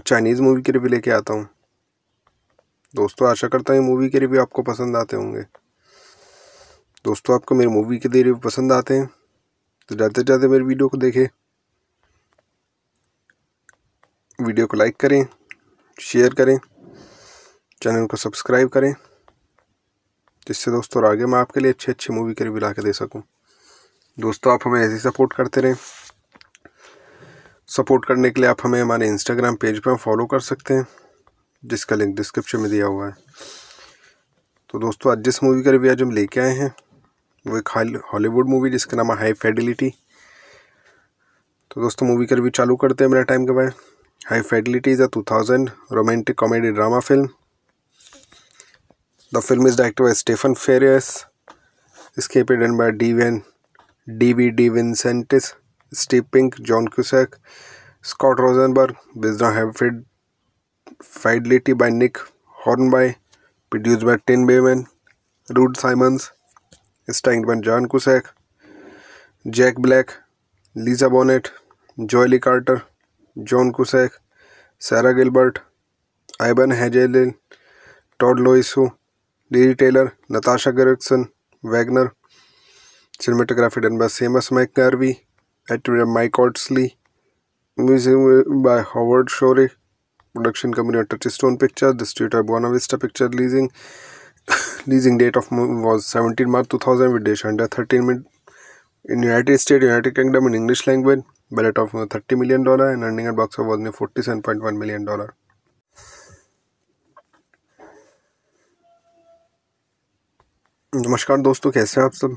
Chinese movie के review लेके आता हूँ दोस्तों आशा करता हूँ मूवी के रिव्यू आपको पसंद आते होंगे दोस्तों आपको मेरी मूवी के रिव्यू पसंद आते हैं तो ज़्यादा से ज़्यादा मेरी वीडियो को देखें वीडियो को लाइक करें शेयर करें चैनल को सब्सक्राइब करें जिससे दोस्तों आगे मैं आपके लिए अच्छी अच्छी मूवी के रिव्यू ला के दे सकूँ दोस्तों आप हमें ऐसे सपोर्ट करते रहें सपोर्ट करने के लिए आप हमें हमारे इंस्टाग्राम पेज पर फॉलो कर सकते हैं जिसका लिंक डिस्क्रिप्शन में दिया हुआ है तो दोस्तों आज जिस मूवी का रिव्यू आज हम लेके आए हैं वो एक हॉलीवुड मूवी जिसका नाम है हाई फेडिलिटी तो दोस्तों मूवी का रिव्यू चालू करते हैं मेरा टाइम के बाद high Fidelity is a two thousand romantic comedy drama film the film is directed by Stephen Frears पे done by D van D V DeVincentis Steve Pink John Cusack Scott Rosenberg बिजना हैविड फाइडलिटी by Nick horn bye produce by Tim Bevan Rudd Simmons starring by John Cusack Jack Black Lisa Bonet Joelle Carter John Cusack सैरा Gilbert Iben Hjejle Todd Louiso Derry Taylor Natasha गर्गसन Wagner cinematography done by Seamus McGarvey एटोरियम Mike ऑट्सली museum by Howard Shore production company Touchstone picture distributor Buena Vista picture leasing leasing date of was seventeen March two thousand with date hundred thirteen mid in United state United Kingdom in English language ballot of thirty million dollar and earning at box of was ने forty seven point one million dollar नमस्कार दोस्तों कैसे हैं आप सब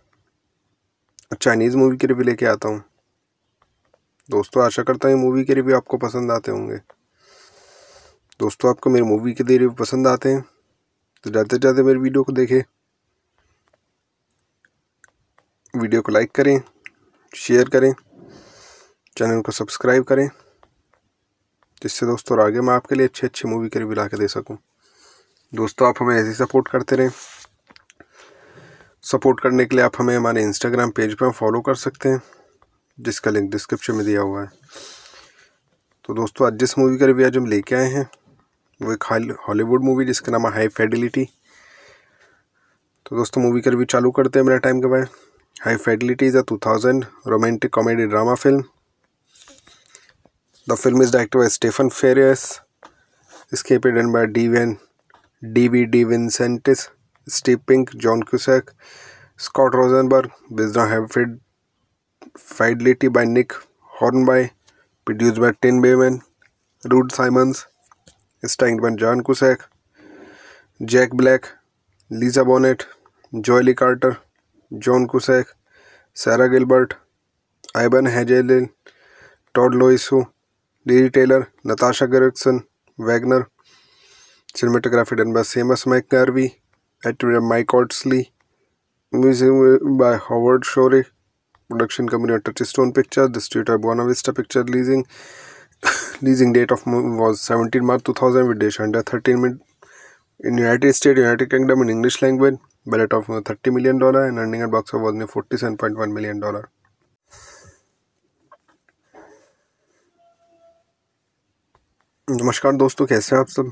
Chinese movie के review लेके आता हूँ दोस्तों आशा करता हूँ मूवी के रिव्यू आपको पसंद आते होंगे दोस्तों आपको मेरी मूवी के रिव्यू पसंद आते हैं तो ज़्यादा से ज़्यादा मेरी वीडियो को देखें वीडियो को लाइक करें शेयर करें चैनल को सब्सक्राइब करें जिससे दोस्तों आगे मैं आपके लिए अच्छी अच्छी मूवी के रिव्यू ला के दे सकूँ दोस्तों आप हमें ऐसे सपोर्ट करते रहें सपोर्ट करने के लिए आप हमें हमारे इंस्टाग्राम पेज पर फॉलो कर सकते हैं जिसका लिंक डिस्क्रिप्शन में दिया हुआ है तो दोस्तों आज जिस मूवी का रिव्यू आज हम लेके आए हैं वो एक हॉलीवुड मूवी जिसका नाम है हाई फेडिलिटी तो दोस्तों मूवी का रिव्यू चालू करते हैं मेरा टाइम के बाद high Fidelity is a two thousand romantic comedy drama film the film is directed by Stephen Frears स्केपेड done by D van D V DeVincentis Steve Pink John Cusack Scott Rosenberg बिजना हैविड फाइडलिटी by Nick horn bye produce by Tim Bevan Rudd Simmons starring by John Cusack Jack Black Lisa Bonet Joelle Carter John Cusack सैरा Gilbert Iben Hjejle Todd Louiso Derry Taylor Natasha गर्गसन Wagner cinematography done by Seamus McGarvey एटोरियम Mike ऑट्सली museum by Howard Shore production company Touchstone picture distributor Buena Vista picture leasing leasing date of was seventeen March two thousand with date hundred thirteen mid in United state United Kingdom in English language ballot of thirty million dollar and earning at box of was ने forty seven point one million dollar नमस्कार दोस्तों कैसे हैं आप सब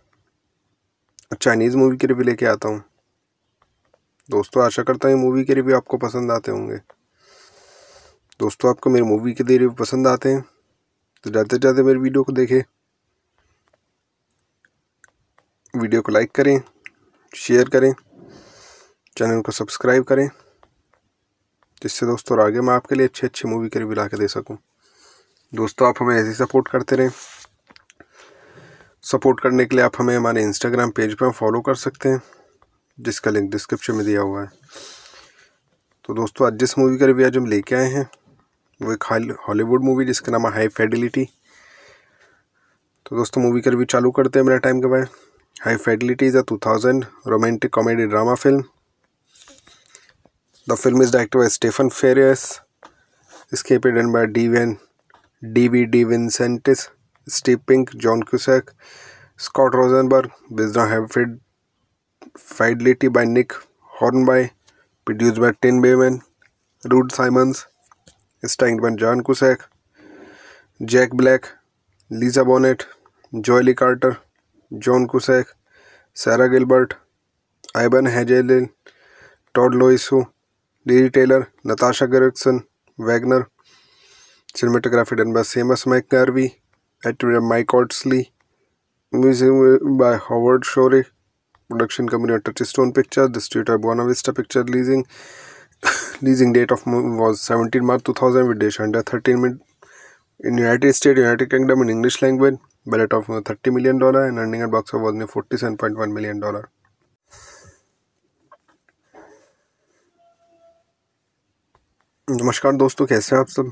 Chinese movie के review लेके आता हूँ दोस्तों आशा करता हूँ मूवी के रिव्यू आपको पसंद आते होंगे दोस्तों आपको मेरी मूवी के रिव्यू पसंद आते हैं तो ज़्यादा से ज़्यादा मेरी वीडियो को देखें वीडियो को लाइक करें शेयर करें चैनल को सब्सक्राइब करें जिससे दोस्तों आगे मैं आपके लिए अच्छी अच्छी मूवी के रिव्यू ला के दे सकूँ दोस्तों आप हमें ऐसे सपोर्ट करते रहें सपोर्ट करने के लिए आप हमें हमारे इंस्टाग्राम पेज पर फॉलो कर सकते हैं जिसका लिंक डिस्क्रिप्शन में दिया हुआ है तो दोस्तों आज जिस मूवी का रिव्यू आज हम लेके आए हैं वो एक हॉलीवुड मूवी जिसका नाम है हाई फेडिलिटी तो दोस्तों मूवी का रिव्यू चालू करते हैं मेरा टाइम के बाद high Fidelity is a two thousand romantic comedy drama film the film is directed by Stephen Frears स्केपेड done by D van D V DeVincentis Steve Pink John Cusack Scott Rosenberg बिजना हैविड फाइडलिटी by Nick horn bye produce by Tim Bevan Rudd Simmons starring by John Cusack Jack Black Lisa Bonet Joelle Carter John Cusack सैरा Gilbert Iben Hjejle Todd Louiso Derry Taylor Natasha गर्गसन Wagner cinematography done by Seamus McGarvey एक्टोरियम Mike ऑट्सली museum by Howard Shore production company of stone picture distributor Buena Vista picture leasing leasing date of was seventeen March two thousand with date thirteen mid in United state United Kingdom in English language ballot of thirty million dollar and earning at box of was ने forty seven point one million dollar नमस्कार दोस्तों कैसे हैं आप सब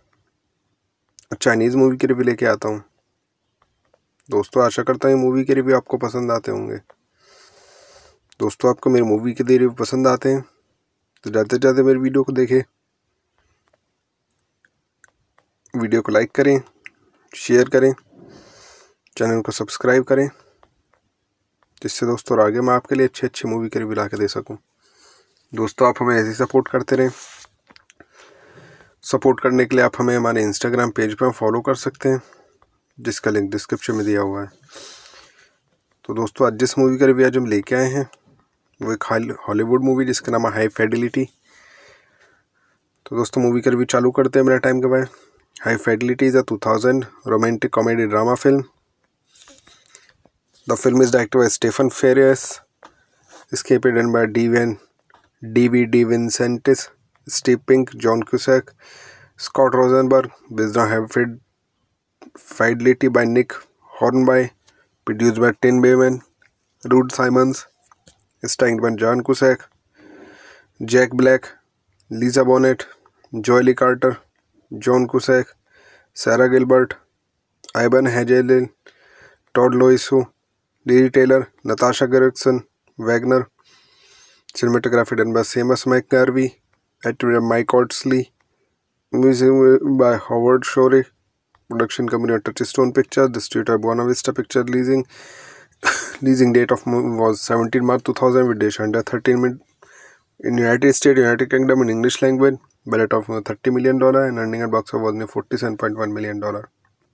Chinese movie के review लेके आता हूँ दोस्तों आशा करता हूँ मूवी के रिव्यू आपको पसंद आते होंगे दोस्तों आपको मेरी मूवी के रिव्यू पसंद आते हैं तो ज़्यादा से ज़्यादा मेरी वीडियो को देखें वीडियो को लाइक करें शेयर करें चैनल को सब्सक्राइब करें जिससे दोस्तों आगे मैं आपके लिए अच्छी अच्छी मूवी के रिव्यू ला के दे सकूँ दोस्तों आप हमें ऐसे सपोर्ट करते रहें सपोर्ट करने के लिए आप हमें हमारे इंस्टाग्राम पेज पर फॉलो कर सकते हैं जिसका लिंक डिस्क्रिप्शन में दिया हुआ है तो दोस्तों आज जिस मूवी का रिव्यू आज हम लेके आए हैं वो एक हॉलीवुड मूवी जिसका नाम है हाई फेडिलिटी तो दोस्तों मूवी का रिव्यू चालू करते हैं मेरा टाइम के बाद high Fidelity is a two thousand romantic comedy drama film the film is directed by Stephen Frears स्केपेड done by D van D V DeVincentis Steve Pink, John Cusack, Scott Rosenberg, Bezna Hempfield, Fidelity by Nick Hornby, produced by Tin Bayman, Rude Simons, starring by John Cusack, Jack Black, Lisa Bonet, Joely Carter, John Cusack, Sarah Gilbert, Ivan Hazelin, Todd Loisu, Dee Taylor, Natasha Gregson, Wagner, cinematography done by Seamus McGarvey, at Mike Oddsley. Museum by Howard Shorey. Production company Touchstone Pictures. The street at Buena Vista Picture leasing. leasing date of was 17 March 2000 with Dash under 13 mid in United States, United Kingdom in English language. Budget of 30 million dollar and earning at box office was 47.1 million dollar.